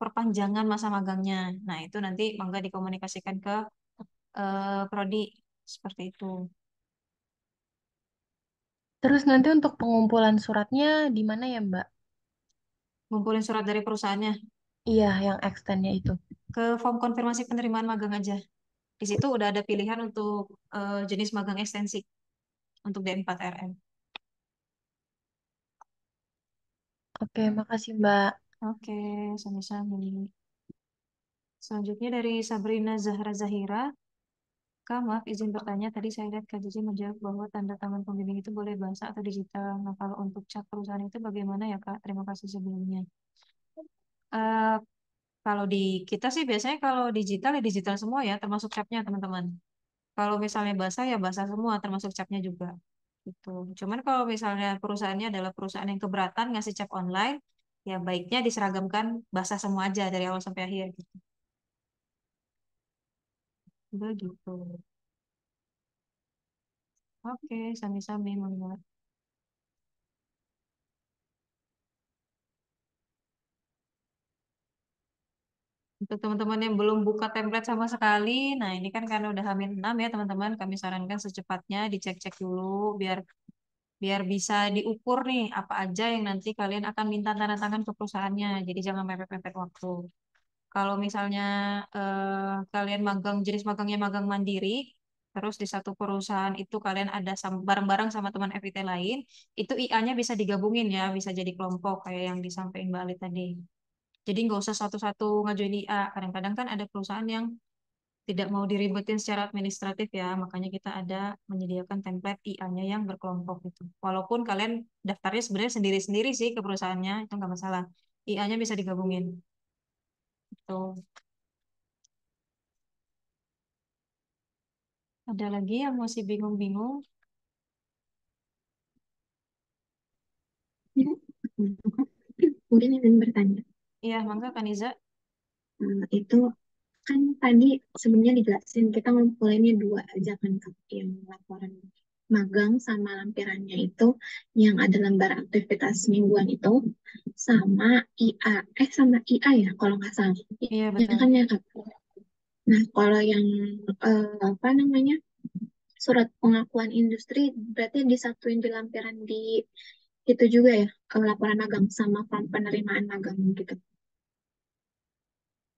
perpanjangan masa magangnya. Nah, itu nanti mangga dikomunikasikan ke eh, prodi seperti itu. Terus nanti untuk pengumpulan suratnya di mana ya, Mbak? Ngumpulin surat dari perusahaannya. Iya, yang extendnya itu. Ke form konfirmasi penerimaan magang aja. Di situ udah ada pilihan untuk uh, jenis magang ekstensi untuk d 4 rm Oke, makasih Mbak. Oke, sama-sama. Selanjutnya dari Sabrina Zahra Zahira. Kak, maaf izin bertanya. Tadi saya lihat Kak Jiji menjawab bahwa tanda tangan pembimbing itu boleh bahasa atau digital. Nah, kalau untuk cat perusahaan itu bagaimana ya, Kak? Terima kasih sebelumnya. Eh, kalau di kita sih biasanya kalau digital ya digital semua ya, termasuk capnya teman-teman. Kalau misalnya bahasa ya bahasa semua, termasuk capnya juga. Gitu. Cuman kalau misalnya perusahaannya adalah perusahaan yang keberatan ngasih cap online, ya baiknya diseragamkan bahasa semua aja dari awal sampai akhir. Gitu. Begitu. Oke, sami-sami menguat. Untuk teman-teman yang belum buka template sama sekali, nah ini kan karena udah hamil 6 ya teman-teman, kami sarankan secepatnya dicek-cek dulu biar biar bisa diukur nih apa aja yang nanti kalian akan minta tanda tangan ke perusahaannya. Jadi jangan mepet-mepet waktu. Kalau misalnya eh, kalian magang jenis magangnya magang mandiri, terus di satu perusahaan itu kalian ada bareng-bareng sama teman FIT lain, itu IA-nya bisa digabungin ya, bisa jadi kelompok kayak yang disampaikan Mbak Ali tadi. Jadi nggak usah satu-satu ngajuin IA. Kadang-kadang kan ada perusahaan yang tidak mau diribetin secara administratif ya, makanya kita ada menyediakan template IA-nya yang berkelompok gitu. Walaupun kalian daftarnya sebenarnya sendiri-sendiri sih ke perusahaannya, itu nggak masalah. IA-nya bisa digabungin. Itu. Ada lagi yang masih bingung-bingung? Mungkin ingin bertanya. Iya, mangga Kaniza. Nah, itu kan tadi sebenarnya dijelasin kita ngumpulinnya dua aja kan yang laporan magang sama lampirannya itu yang ada lembar aktivitas mingguan itu sama IA eh sama IA ya kalau nggak salah iya, iya betul ya kan ya Kak nah kalau yang eh, apa namanya surat pengakuan industri berarti disatuin di lampiran di itu juga ya eh, laporan magang sama penerimaan magang gitu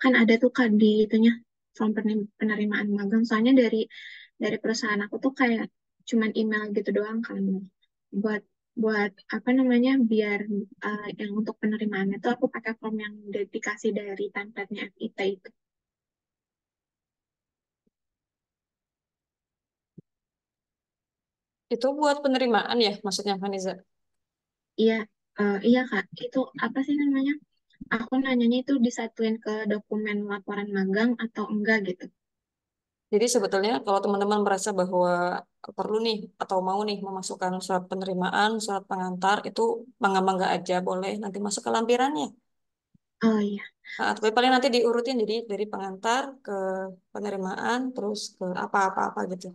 kan ada tuh kak di itunya form penerimaan magang soalnya dari dari perusahaan aku tuh kayak cuman email gitu doang kan buat buat apa namanya biar uh, yang untuk penerimaan itu aku pakai form yang dedikasi dari templatenya kita itu Itu buat penerimaan ya maksudnya Faniza? iya uh, iya kak itu apa sih namanya aku nanyanya itu disatuin ke dokumen laporan magang atau enggak gitu. Jadi sebetulnya kalau teman-teman merasa bahwa perlu nih atau mau nih memasukkan surat penerimaan, surat pengantar itu mangga-mangga aja boleh nanti masuk ke lampirannya. Oh iya. Nah, tapi paling nanti diurutin jadi dari pengantar ke penerimaan terus ke apa-apa-apa gitu.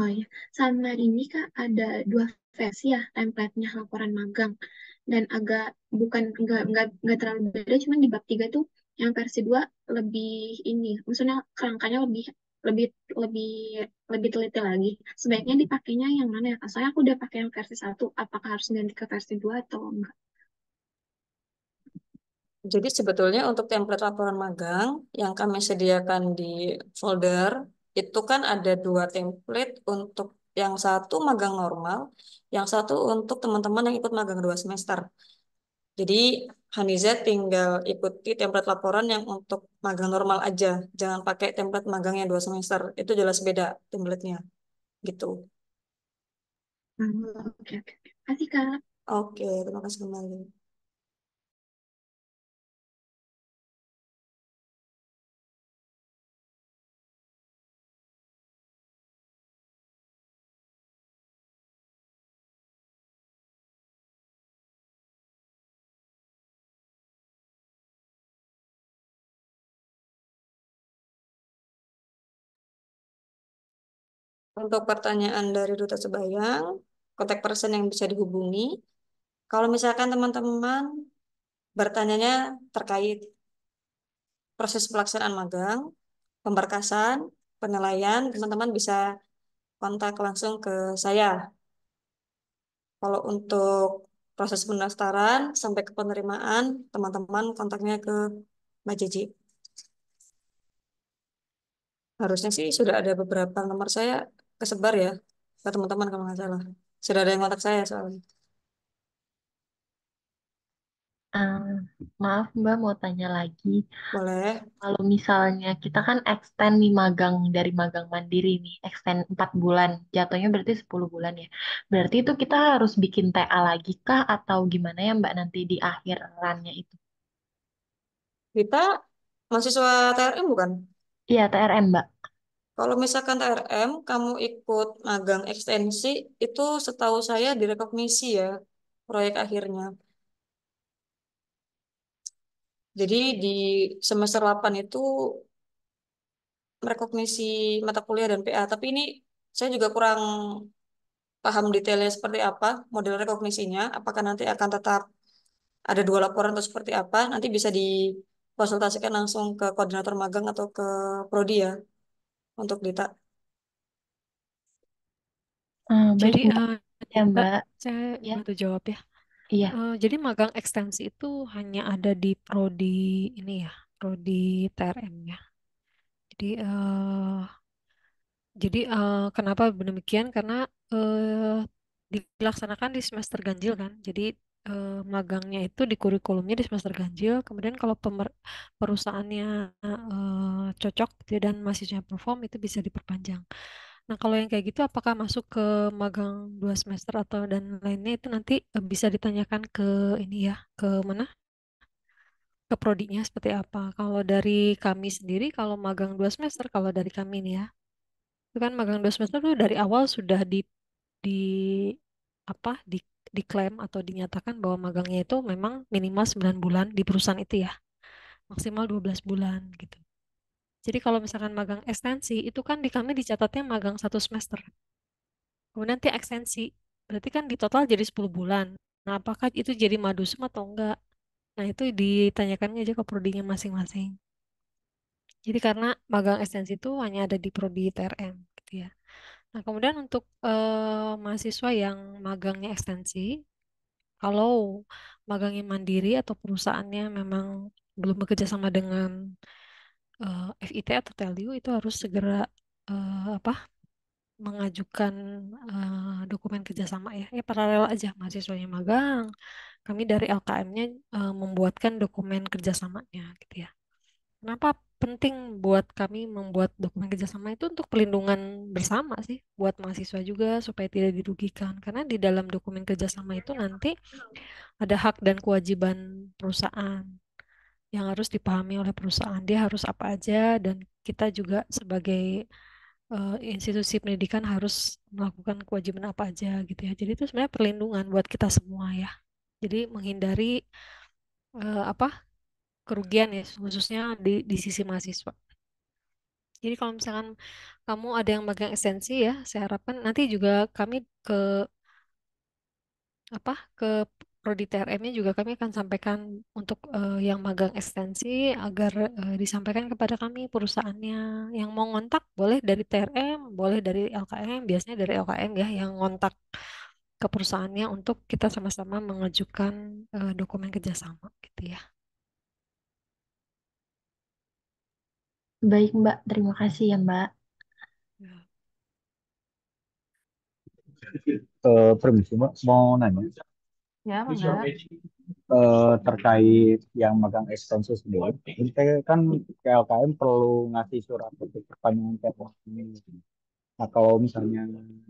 Oh iya. Sama ini Kak ada dua versi ya template-nya laporan magang dan agak bukan nggak nggak terlalu beda cuman di bab tiga tuh yang versi dua lebih ini maksudnya kerangkanya lebih lebih lebih lebih teliti lagi sebaiknya dipakainya yang mana ya soalnya aku udah pakai yang versi satu apakah harus ganti ke versi dua atau enggak jadi sebetulnya untuk template laporan magang yang kami sediakan di folder itu kan ada dua template untuk yang satu magang normal, yang satu untuk teman-teman yang ikut magang dua semester. Jadi Haniza tinggal ikuti template laporan yang untuk magang normal aja. Jangan pakai template magang yang dua semester. Itu jelas beda template-nya. Gitu. Oh, oke, okay. Oke, terima kasih kembali. Untuk pertanyaan dari Duta Sebayang, kontak person yang bisa dihubungi. Kalau misalkan teman-teman bertanyanya terkait proses pelaksanaan magang, pemberkasan, penilaian, teman-teman bisa kontak langsung ke saya. Kalau untuk proses pendaftaran sampai ke penerimaan, teman-teman kontaknya ke Mbak Cici. Harusnya sih sudah ada beberapa nomor saya kesebar ya ke teman-teman kalau nggak salah. Sudah ada yang kontak saya soalnya. Ah, maaf Mbak mau tanya lagi. Boleh. Kalau misalnya kita kan extend nih magang dari magang mandiri nih, extend 4 bulan, jatuhnya berarti 10 bulan ya. Berarti itu kita harus bikin TA lagi kah atau gimana ya Mbak nanti di akhir runnya itu? Kita mahasiswa TRM bukan? Iya, TRM Mbak. Kalau misalkan TRM, kamu ikut magang ekstensi, itu setahu saya direkognisi ya, proyek akhirnya. Jadi di semester 8 itu merekognisi mata kuliah dan PA, tapi ini saya juga kurang paham detailnya seperti apa model rekognisinya, apakah nanti akan tetap ada dua laporan atau seperti apa, nanti bisa dikonsultasikan langsung ke koordinator magang atau ke prodi ya untuk Dita. Uh, Jadi, Mbak. Eh, ya, Mbak, saya Ya, bantu jawab ya. iya. Uh, jadi magang ekstensi itu hanya ada di prodi ini ya, prodi TRM ya. Jadi uh, jadi uh, kenapa demikian? Karena uh, dilaksanakan di semester ganjil kan. Jadi uh, magangnya itu di kurikulumnya di semester ganjil. Kemudian kalau pemer- perusahaannya uh, cocok gitu, dan punya perform itu bisa diperpanjang. Nah, kalau yang kayak gitu apakah masuk ke magang dua semester atau dan lainnya itu nanti eh, bisa ditanyakan ke ini ya, ke mana? Ke prodinya seperti apa? Kalau dari kami sendiri kalau magang dua semester kalau dari kami nih ya. Itu kan magang dua semester itu dari awal sudah di di apa di diklaim atau dinyatakan bahwa magangnya itu memang minimal 9 bulan di perusahaan itu ya. Maksimal 12 bulan gitu. Jadi kalau misalkan magang ekstensi, itu kan di kami dicatatnya magang satu semester. Kemudian nanti ekstensi, berarti kan di total jadi 10 bulan. Nah, apakah itu jadi madu semua atau enggak? Nah, itu ditanyakan aja ke prodinya masing-masing. Jadi karena magang ekstensi itu hanya ada di prodi TRM gitu ya. Nah, kemudian untuk eh, mahasiswa yang magangnya ekstensi, kalau magangnya mandiri atau perusahaannya memang belum bekerja sama dengan eh, FIT atau TELIU itu harus segera eh, apa mengajukan eh, dokumen kerjasama ya. Ya paralel aja mahasiswanya magang, kami dari LKM-nya eh, membuatkan dokumen kerjasamanya gitu ya. Kenapa penting buat kami membuat dokumen kerjasama itu untuk pelindungan bersama sih buat mahasiswa juga supaya tidak dirugikan karena di dalam dokumen kerjasama itu nanti ada hak dan kewajiban perusahaan yang harus dipahami oleh perusahaan dia harus apa aja dan kita juga sebagai uh, institusi pendidikan harus melakukan kewajiban apa aja gitu ya jadi itu sebenarnya perlindungan buat kita semua ya jadi menghindari uh, apa kerugian ya khususnya di di sisi mahasiswa. Jadi kalau misalkan kamu ada yang magang esensi ya, saya harapkan nanti juga kami ke apa ke prodi TRM-nya juga kami akan sampaikan untuk uh, yang magang ekstensi agar uh, disampaikan kepada kami perusahaannya yang mau ngontak boleh dari TRM, boleh dari LKM, biasanya dari LKM ya yang ngontak ke perusahaannya untuk kita sama-sama mengajukan uh, dokumen kerjasama gitu ya. Baik, Mbak. Terima kasih ya, Mbak. Uh, permisi, Mbak. Mau nanya Ya, Mangga. Eh, terkait yang magang ekstensus dulu. Kita kan KLKM perlu ngasih surat untuk perpanjangan ini. Nah, kalau misalnya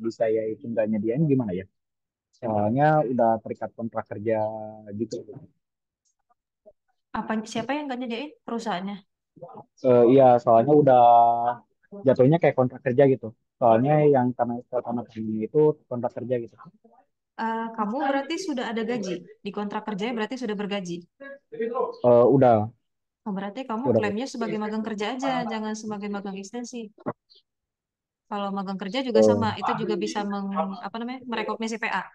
di saya itu nggak nyediain gimana ya? Soalnya udah terikat kontrak kerja gitu. Apa siapa yang gak nyediain perusahaannya? Eh, iya, soalnya udah jatuhnya kayak kontrak kerja gitu. Soalnya yang karena karena ini itu kontrak kerja gitu. Eh, kamu berarti sudah ada gaji. Di kontrak kerja berarti sudah bergaji. Eh, udah, Oh, berarti kamu udah. klaimnya sebagai magang kerja aja, jangan sebagai magang ekstensi. Kalau magang kerja juga oh. sama, itu juga bisa meng, apa namanya merekognisi PA.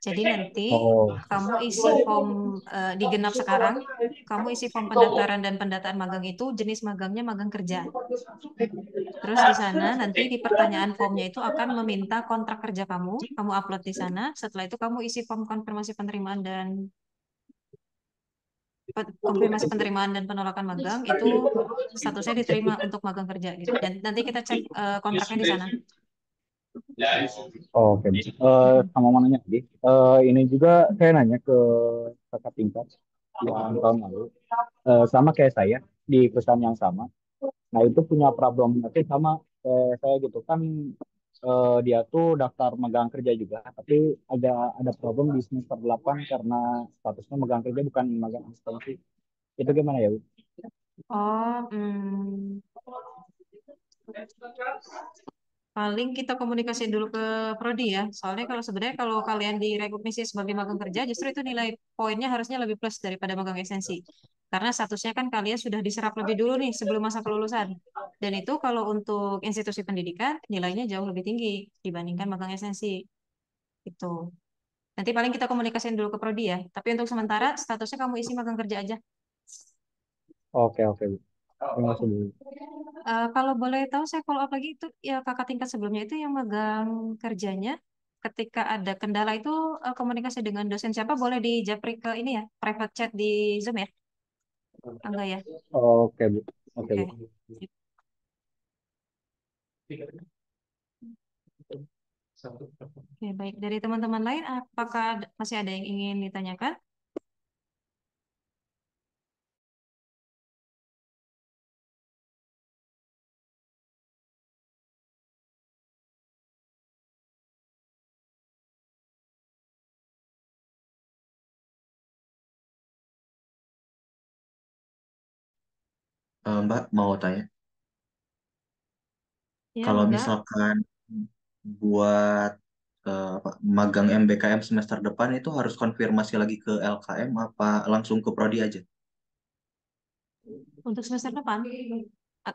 Jadi nanti oh. kamu isi form uh, di genap sekarang, kamu isi form pendaftaran dan pendataan magang itu jenis magangnya magang kerja. Terus di sana nanti di pertanyaan formnya itu akan meminta kontrak kerja kamu, kamu upload di sana. Setelah itu kamu isi form konfirmasi penerimaan dan konfirmasi penerimaan dan penolakan magang itu statusnya diterima untuk magang kerja gitu. Dan nanti kita cek uh, kontraknya di sana. Oh, Oke, okay. uh, eh, sama mau nanya lagi. Uh, ini juga saya nanya ke kakak tingkat yang tahun lalu, uh, sama kayak saya di perusahaan yang sama. Nah itu punya problem tapi sama kayak saya gitu kan uh, dia tuh daftar megang kerja juga, tapi ada ada problem di semester 8 karena statusnya megang kerja bukan magang asistensi. Itu gimana ya, Bu? Oh, hmm paling kita komunikasi dulu ke prodi ya. Soalnya kalau sebenarnya kalau kalian direkognisi sebagai magang kerja, justru itu nilai poinnya harusnya lebih plus daripada magang esensi. Karena statusnya kan kalian sudah diserap lebih dulu nih sebelum masa kelulusan. Dan itu kalau untuk institusi pendidikan nilainya jauh lebih tinggi dibandingkan magang esensi. Itu. Nanti paling kita komunikasiin dulu ke prodi ya. Tapi untuk sementara statusnya kamu isi magang kerja aja. Oke, oke. Uh, kalau boleh tahu saya follow up lagi itu ya kakak tingkat sebelumnya itu yang megang kerjanya ketika ada kendala itu uh, komunikasi dengan dosen siapa boleh di japri ke ini ya private chat di Zoom ya? enggak ya? Oke bu, oke bu. Oke baik dari teman-teman lain apakah masih ada yang ingin ditanyakan? Eh, Mbak mau tanya, Ya, kalau Mbak. misalkan buat uh, magang MBKM semester depan itu harus konfirmasi lagi ke LKM apa langsung ke prodi aja? Untuk semester depan, eh,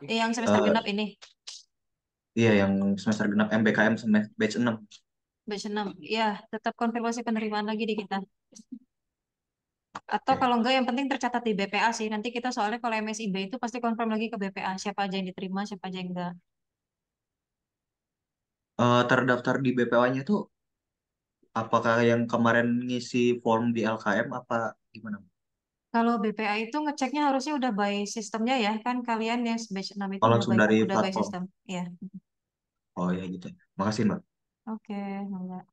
yang semester genap ini, iya, yang semester genap MBKM semester batch 6. batch 6. Ya, tetap konfirmasi penerimaan lagi di kita. Atau okay. Iya. kalau enggak yang penting tercatat di BPA sih. Nanti kita soalnya kalau MSIB itu pasti konfirm lagi ke BPA siapa aja yang diterima, siapa aja yang enggak. Uh, terdaftar di BPA-nya tuh apakah yang kemarin ngisi form di LKM apa gimana? Kalau BPA itu ngeceknya harusnya udah by sistemnya ya kan kalian yang batch 6 itu oh, langsung udah dari udah by sistem ya. Oh ya gitu. Makasih Mbak. Oke, okay, enggak.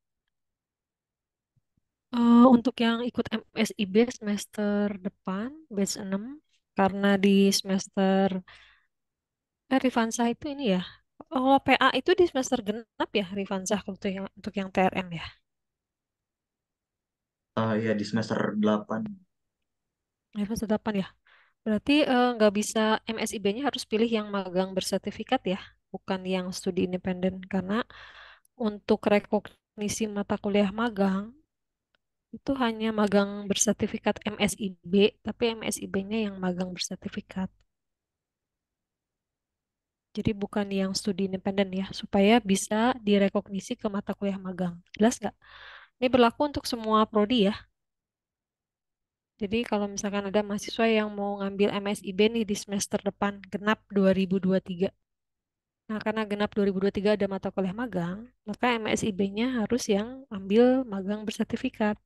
Uh, untuk yang ikut MSIB semester depan, batch 6, karena di semester eh, Rifansa itu ini ya. oh, PA itu di semester genap ya, Rifansa untuk yang untuk yang TRM ya. Ah ya di semester 8. Ya, semester 8 ya. Berarti nggak eh, nggak bisa MSIB-nya harus pilih yang magang bersertifikat ya, bukan yang studi independen karena untuk rekognisi mata kuliah magang itu hanya magang bersertifikat MSIB, tapi MSIB-nya yang magang bersertifikat. Jadi bukan yang studi independen ya, supaya bisa direkognisi ke mata kuliah magang. Jelas nggak? Ini berlaku untuk semua prodi ya. Jadi kalau misalkan ada mahasiswa yang mau ngambil MSIB nih di semester depan, genap 2023. Nah, karena genap 2023 ada mata kuliah magang, maka MSIB-nya harus yang ambil magang bersertifikat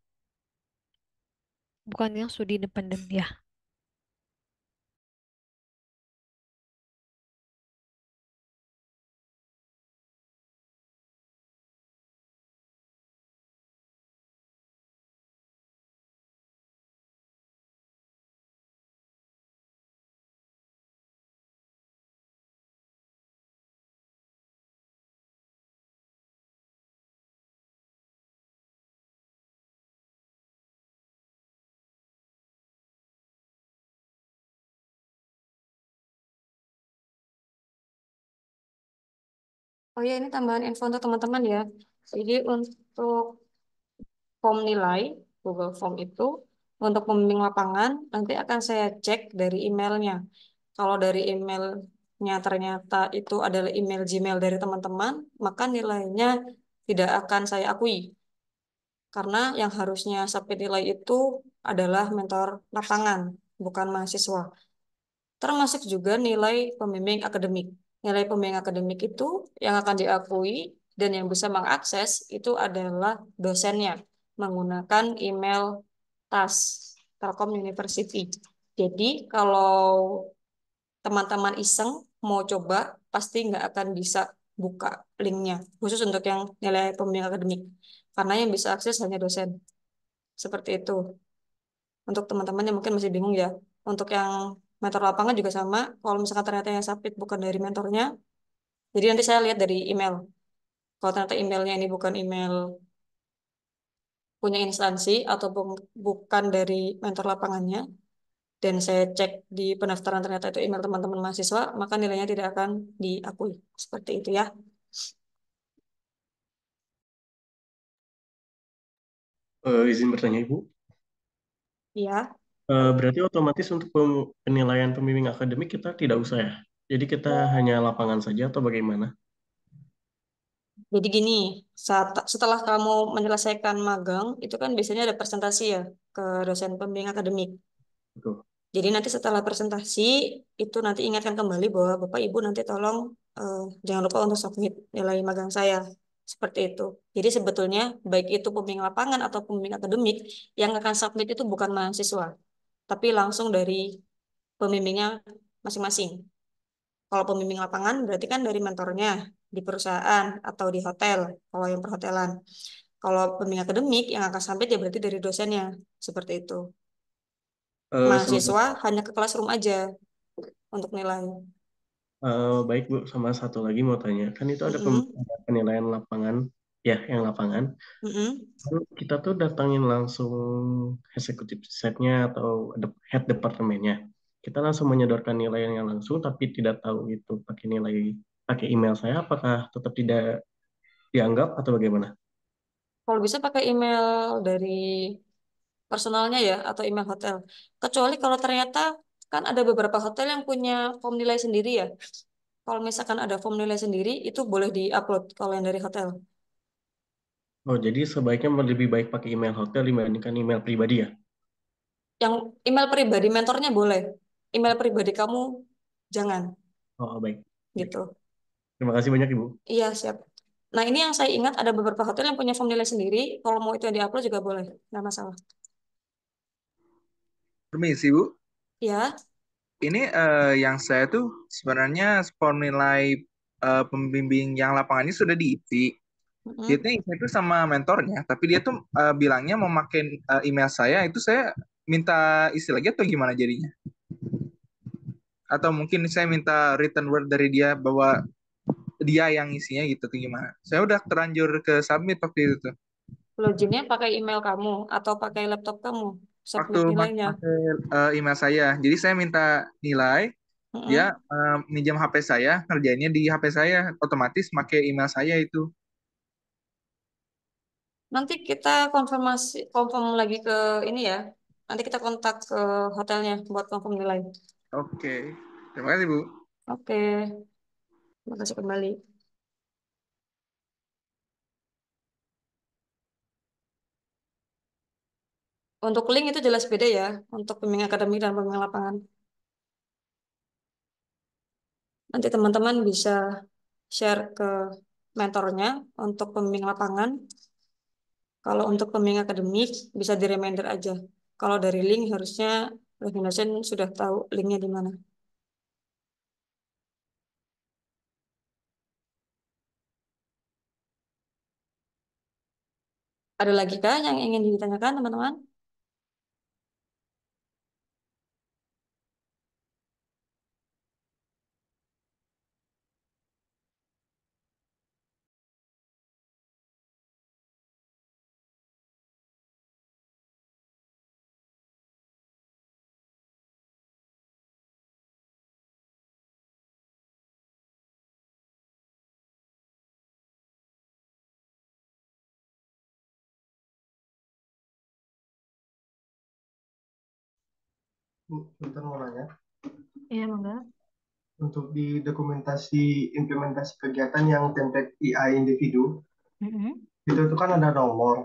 bukan yang studi independen ya Oh ya, ini tambahan info untuk teman-teman ya. Jadi untuk form nilai Google Form itu untuk pembimbing lapangan nanti akan saya cek dari emailnya. Kalau dari emailnya ternyata itu adalah email Gmail dari teman-teman, maka nilainya tidak akan saya akui. Karena yang harusnya sampai nilai itu adalah mentor lapangan, bukan mahasiswa. Termasuk juga nilai pembimbing akademik nilai pembimbing akademik itu yang akan diakui dan yang bisa mengakses itu adalah dosennya menggunakan email TAS, Telkom University. Jadi kalau teman-teman iseng mau coba, pasti nggak akan bisa buka linknya, khusus untuk yang nilai pembimbing akademik. Karena yang bisa akses hanya dosen. Seperti itu. Untuk teman-teman yang mungkin masih bingung ya, untuk yang mentor lapangan juga sama. Kalau misalkan ternyata yang submit bukan dari mentornya, jadi nanti saya lihat dari email. Kalau ternyata emailnya ini bukan email punya instansi atau bukan dari mentor lapangannya, dan saya cek di pendaftaran ternyata itu email teman-teman mahasiswa, maka nilainya tidak akan diakui. Seperti itu ya. Uh, izin bertanya Ibu? Iya. Eh, berarti otomatis untuk penilaian pembimbing akademik kita tidak usah ya? Jadi kita ya. hanya lapangan saja atau bagaimana? Jadi gini, saat, setelah kamu menyelesaikan magang, itu kan biasanya ada presentasi ya ke dosen pembimbing akademik. Betul. Jadi nanti setelah presentasi, itu nanti ingatkan kembali bahwa Bapak Ibu nanti tolong eh, jangan lupa untuk submit nilai magang saya. Seperti itu. Jadi sebetulnya baik itu pembimbing lapangan atau pembimbing akademik, yang akan submit itu bukan mahasiswa tapi langsung dari pembimbingnya masing-masing. Kalau pembimbing lapangan berarti kan dari mentornya di perusahaan atau di hotel, kalau yang perhotelan. Kalau pembimbing akademik yang akan sampai ya berarti dari dosennya, seperti itu. Uh, Mahasiswa sama... hanya ke kelas room aja untuk nilai. Uh, baik Bu, sama satu lagi mau tanya. Kan itu ada mm -hmm. penilaian lapangan ya yang lapangan mm-hmm. kita tuh datangin langsung eksekutif setnya atau head departemennya kita langsung menyodorkan nilai yang langsung tapi tidak tahu itu pakai nilai pakai email saya apakah tetap tidak dianggap atau bagaimana kalau bisa pakai email dari personalnya ya atau email hotel kecuali kalau ternyata kan ada beberapa hotel yang punya form nilai sendiri ya kalau misalkan ada form nilai sendiri itu boleh diupload kalau yang dari hotel Oh, jadi sebaiknya lebih baik pakai email hotel dibandingkan email pribadi ya? Yang email pribadi mentornya boleh. Email pribadi kamu jangan. Oh, oh, baik. Gitu. Terima kasih banyak, Ibu. Iya, siap. Nah, ini yang saya ingat ada beberapa hotel yang punya form nilai sendiri. Kalau mau itu yang di-upload juga boleh, nggak masalah. Permisi, Bu. Ya. Ini uh, yang saya tuh sebenarnya form nilai uh, pembimbing yang lapangannya sudah diisi. Mm-hmm. Dia tuh itu sama mentornya, tapi dia tuh uh, bilangnya mau pakai uh, eh, email saya, itu saya minta isi lagi atau gimana jadinya? Atau mungkin saya minta return word dari dia bahwa dia yang isinya gitu tuh gimana? Saya udah terlanjur ke submit waktu itu tuh. login pakai email kamu atau pakai laptop kamu? waktu pakai uh, email saya, jadi saya minta nilai, mm-hmm. dia uh, minjam HP saya, kerjanya di HP saya, otomatis pakai email saya itu. Nanti kita konfirmasi konfirm lagi ke ini ya. Nanti kita kontak ke hotelnya buat konfirm nilai. Oke. Terima kasih, Bu. Oke. Terima kasih kembali. Untuk link itu jelas beda ya, untuk pembimbing akademi dan pembimbing lapangan. Nanti teman-teman bisa share ke mentornya untuk pembimbing lapangan kalau untuk pembimbing akademik bisa di reminder aja. Kalau dari link harusnya dosen sudah tahu linknya di mana. Ada lagi kah yang ingin ditanyakan teman-teman? Bu, mau nanya. Iya, Mangga. Untuk di dokumentasi implementasi kegiatan yang template AI individu, mm -hmm. itu tuh kan ada nomor.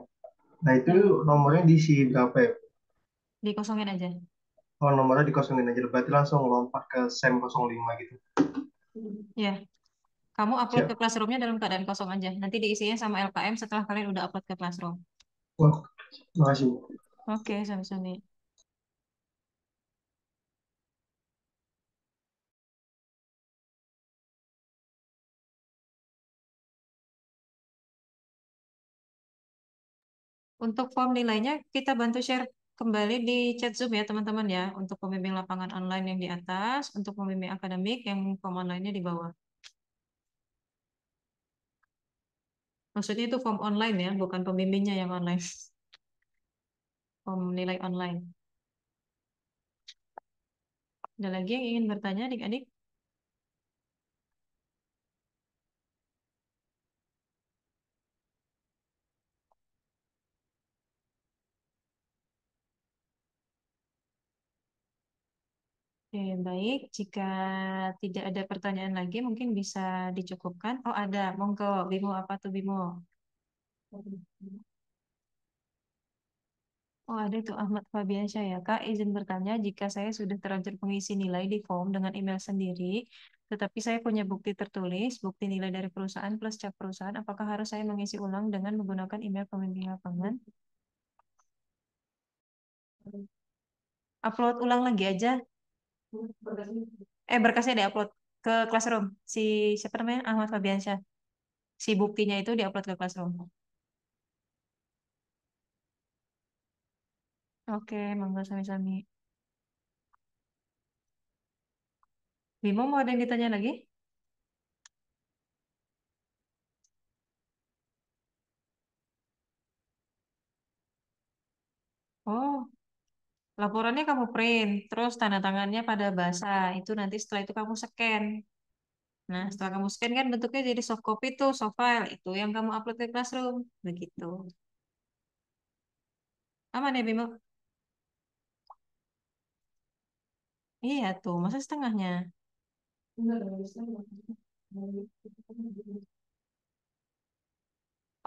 Nah, itu nomornya diisi berapa ya? Dikosongin aja. Oh, nomornya dikosongin aja. Berarti langsung lompat ke SEM 05 gitu. Iya. Kamu upload Siap. ke classroomnya dalam keadaan kosong aja. Nanti diisinya sama LKM setelah kalian udah upload ke Classroom. Wah, makasih. Oke, okay, sama-sama. Untuk form nilainya kita bantu share kembali di chat Zoom ya teman-teman ya. Untuk pembimbing lapangan online yang di atas, untuk pembimbing akademik yang form online-nya di bawah. Maksudnya itu form online ya, bukan pembimbingnya yang online. Form nilai online. Ada lagi yang ingin bertanya adik-adik? Oke, baik. Jika tidak ada pertanyaan lagi, mungkin bisa dicukupkan. Oh, ada. Monggo, Bimo. Apa tuh, Bimo? Oh, ada tuh Ahmad Fabian ya, Kak. Izin bertanya, jika saya sudah terlanjur mengisi nilai di form dengan email sendiri, tetapi saya punya bukti tertulis, bukti nilai dari perusahaan plus cap perusahaan, apakah harus saya mengisi ulang dengan menggunakan email pemimpin lapangan? Upload ulang lagi aja eh berkasnya diupload ke Classroom si siapa namanya Ahmad Fabiansyah si buktinya itu diupload ke Classroom oke monggo sami-sami Bimo mau ada yang ditanya lagi Laporannya kamu print, terus tanda tangannya pada bahasa. Itu nanti setelah itu kamu scan. Nah, setelah kamu scan kan bentuknya jadi soft copy tuh, soft file. Itu yang kamu upload ke Classroom. Begitu. Aman ya, Bimo? Iya tuh, masa setengahnya?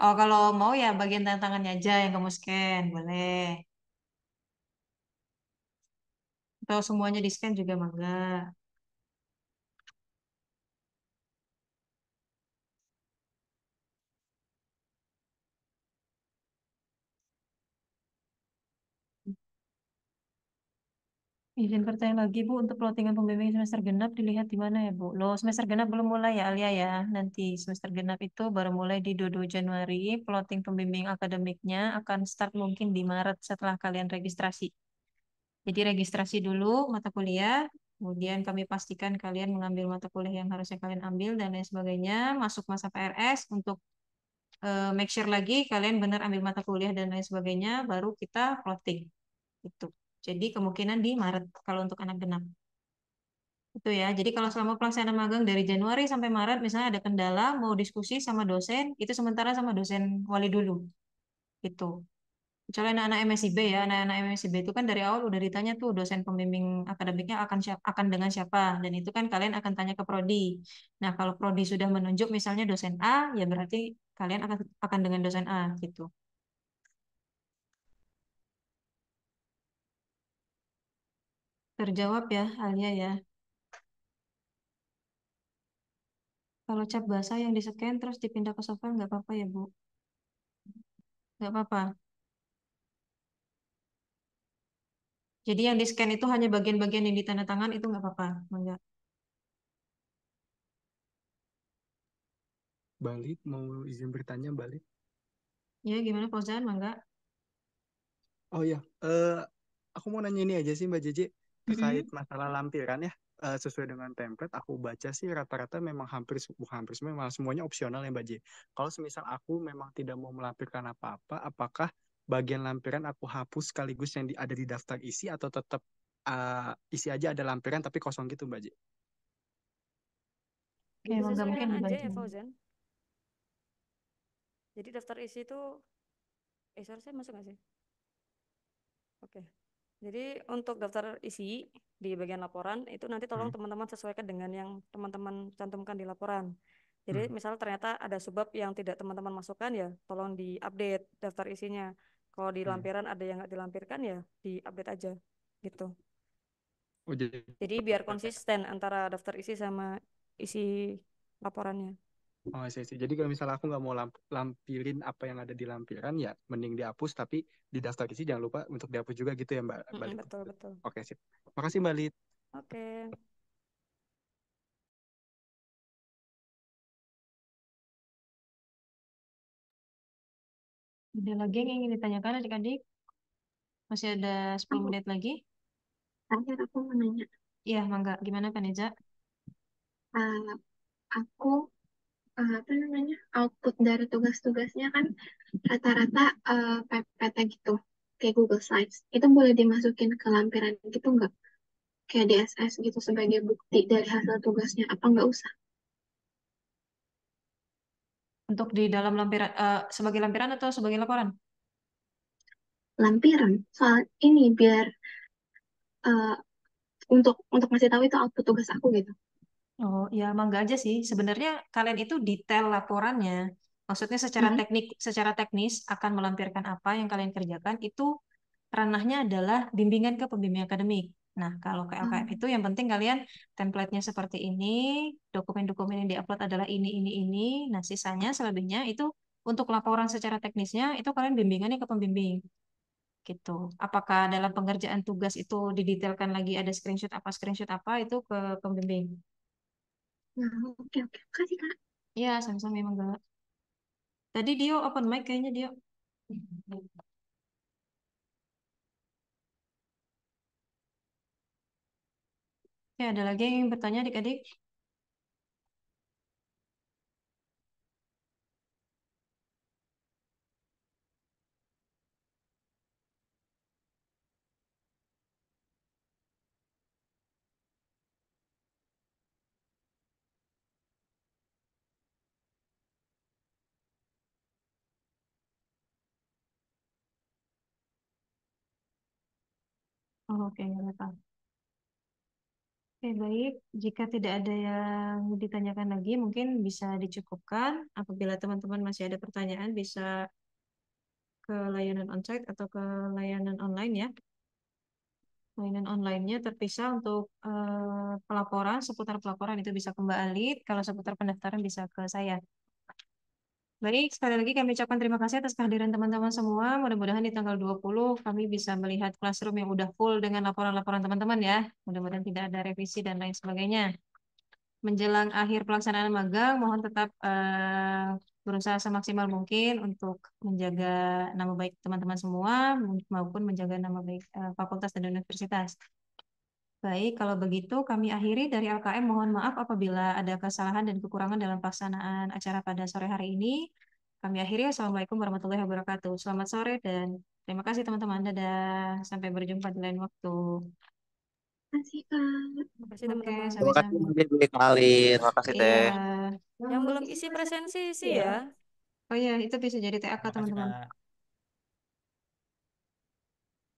Oh, kalau mau ya bagian tantangannya aja yang kamu scan, boleh atau semuanya di scan juga mangga Izin pertanyaan lagi Bu, untuk plottingan pembimbing semester genap dilihat di mana ya Bu? Lo semester genap belum mulai ya Alia ya. Nanti semester genap itu baru mulai di 22 Januari. Plotting pembimbing akademiknya akan start mungkin di Maret setelah kalian registrasi. Jadi registrasi dulu mata kuliah, kemudian kami pastikan kalian mengambil mata kuliah yang harusnya kalian ambil dan lain sebagainya, masuk masa PRS untuk uh, make sure lagi kalian benar ambil mata kuliah dan lain sebagainya, baru kita plotting. Itu. Jadi kemungkinan di Maret kalau untuk anak genap. Itu ya. Jadi kalau selama pelaksanaan magang dari Januari sampai Maret misalnya ada kendala mau diskusi sama dosen, itu sementara sama dosen wali dulu. Gitu. Misalnya anak-anak MSIB ya, anak-anak MSIB itu kan dari awal udah ditanya tuh dosen pembimbing akademiknya akan siap, akan dengan siapa, dan itu kan kalian akan tanya ke prodi. Nah kalau prodi sudah menunjuk misalnya dosen A, ya berarti kalian akan akan dengan dosen A gitu. Terjawab ya, Alia ya. Kalau cap bahasa yang di-scan terus dipindah ke software nggak apa-apa ya, Bu? Nggak apa-apa. Jadi yang di-scan itu hanya bagian-bagian yang ditandatangan itu nggak apa-apa, Mangga. Balik, mau izin bertanya balik. Ya, gimana Fauzan, Mangga? Oh ya, uh, aku mau nanya ini aja sih Mbak Jeje terkait mm -hmm. masalah lampiran ya. Uh, sesuai dengan template aku baca sih rata-rata memang hampir hampir semuanya, semuanya opsional ya Mbak J. Kalau semisal aku memang tidak mau melampirkan apa-apa, apakah bagian lampiran aku hapus sekaligus yang di, ada di daftar isi atau tetap uh, ah, isi aja ada lampiran tapi kosong gitu Mbak Ji? Ya, aja ya Fauzan. Jadi daftar isi itu eh saya masuk nggak sih? Oke. Jadi untuk daftar isi di bagian laporan itu nanti tolong hmm. teman-teman sesuaikan dengan yang teman-teman cantumkan di laporan. Jadi hmm. misalnya ternyata ada sebab yang tidak teman-teman masukkan ya tolong diupdate daftar isinya kalau di hmm. lampiran hmm. ada yang nggak dilampirkan ya di update aja gitu oh, jadi... jadi biar konsisten antara daftar isi sama isi laporannya Oh, sih, Jadi kalau misalnya aku nggak mau lamp lampirin apa yang ada di lampiran, ya mending dihapus. Tapi di daftar isi jangan lupa untuk dihapus juga gitu ya Mbak. Mm -hmm, betul betul. Oke sih. Makasih Mbak Lid. Oke. Okay. Ada lagi yang ingin ditanyakan adik-adik? Masih ada 10 menit lagi? Tanya aku mau nanya. Iya, Mangga. Gimana Kak Uh, eh, aku uh, apa namanya output dari tugas-tugasnya kan rata-rata uh, eh, PPT gitu kayak Google Slides itu boleh dimasukin ke lampiran gitu nggak kayak DSS gitu sebagai bukti dari hasil tugasnya apa nggak usah untuk di dalam lampiran, uh, sebagai lampiran atau sebagai laporan? Lampiran. Soal ini biar uh, untuk untuk ngasih tahu itu output tugas aku gitu. Oh ya, mangga aja sih. Sebenarnya kalian itu detail laporannya. Maksudnya secara hmm. teknik, secara teknis akan melampirkan apa yang kalian kerjakan itu ranahnya adalah bimbingan ke pembimbing akademik. Nah, kalau KLKM hmm. itu yang penting kalian template-nya seperti ini, dokumen-dokumen yang diupload adalah ini, ini, ini. Nah, sisanya selebihnya itu untuk laporan secara teknisnya itu kalian bimbingannya ke pembimbing. Gitu. Apakah dalam pengerjaan tugas itu didetailkan lagi ada screenshot apa, screenshot apa itu ke pembimbing. Nah, oke, oke. Makasih, Kak. Iya, sama-sama memang, Kak. Tadi dia open mic kayaknya dia. Oke, ya, ada lagi yang ingin bertanya adik-adik? Oh, Oke, okay, apa Oke, baik. Jika tidak ada yang ditanyakan lagi, mungkin bisa dicukupkan. Apabila teman-teman masih ada pertanyaan, bisa ke layanan onsite atau ke layanan online ya. Layanan online-nya terpisah untuk uh, pelaporan, seputar pelaporan itu bisa ke Mbak Alit. Kalau seputar pendaftaran bisa ke saya. Baik, sekali lagi kami ucapkan terima kasih atas kehadiran teman-teman semua. Mudah-mudahan di tanggal 20 kami bisa melihat classroom yang udah full dengan laporan-laporan teman-teman ya. Mudah-mudahan tidak ada revisi dan lain sebagainya. Menjelang akhir pelaksanaan magang, mohon tetap uh, berusaha semaksimal mungkin untuk menjaga nama baik teman-teman semua maupun menjaga nama baik uh, fakultas dan universitas. Baik, kalau begitu kami akhiri dari LKM. Mohon maaf apabila ada kesalahan dan kekurangan dalam pelaksanaan acara pada sore hari ini. Kami akhiri. Assalamualaikum warahmatullahi wabarakatuh. Selamat sore dan terima kasih teman-teman. Dadah. Sampai berjumpa di lain waktu. Terima kasih, Kak. Terima kasih, teman-teman. Terima kasih, Terima Terima kasih, iya. Teh. Yang belum isi presensi, sih iya. ya. Oh iya, itu bisa jadi TAK, teman-teman.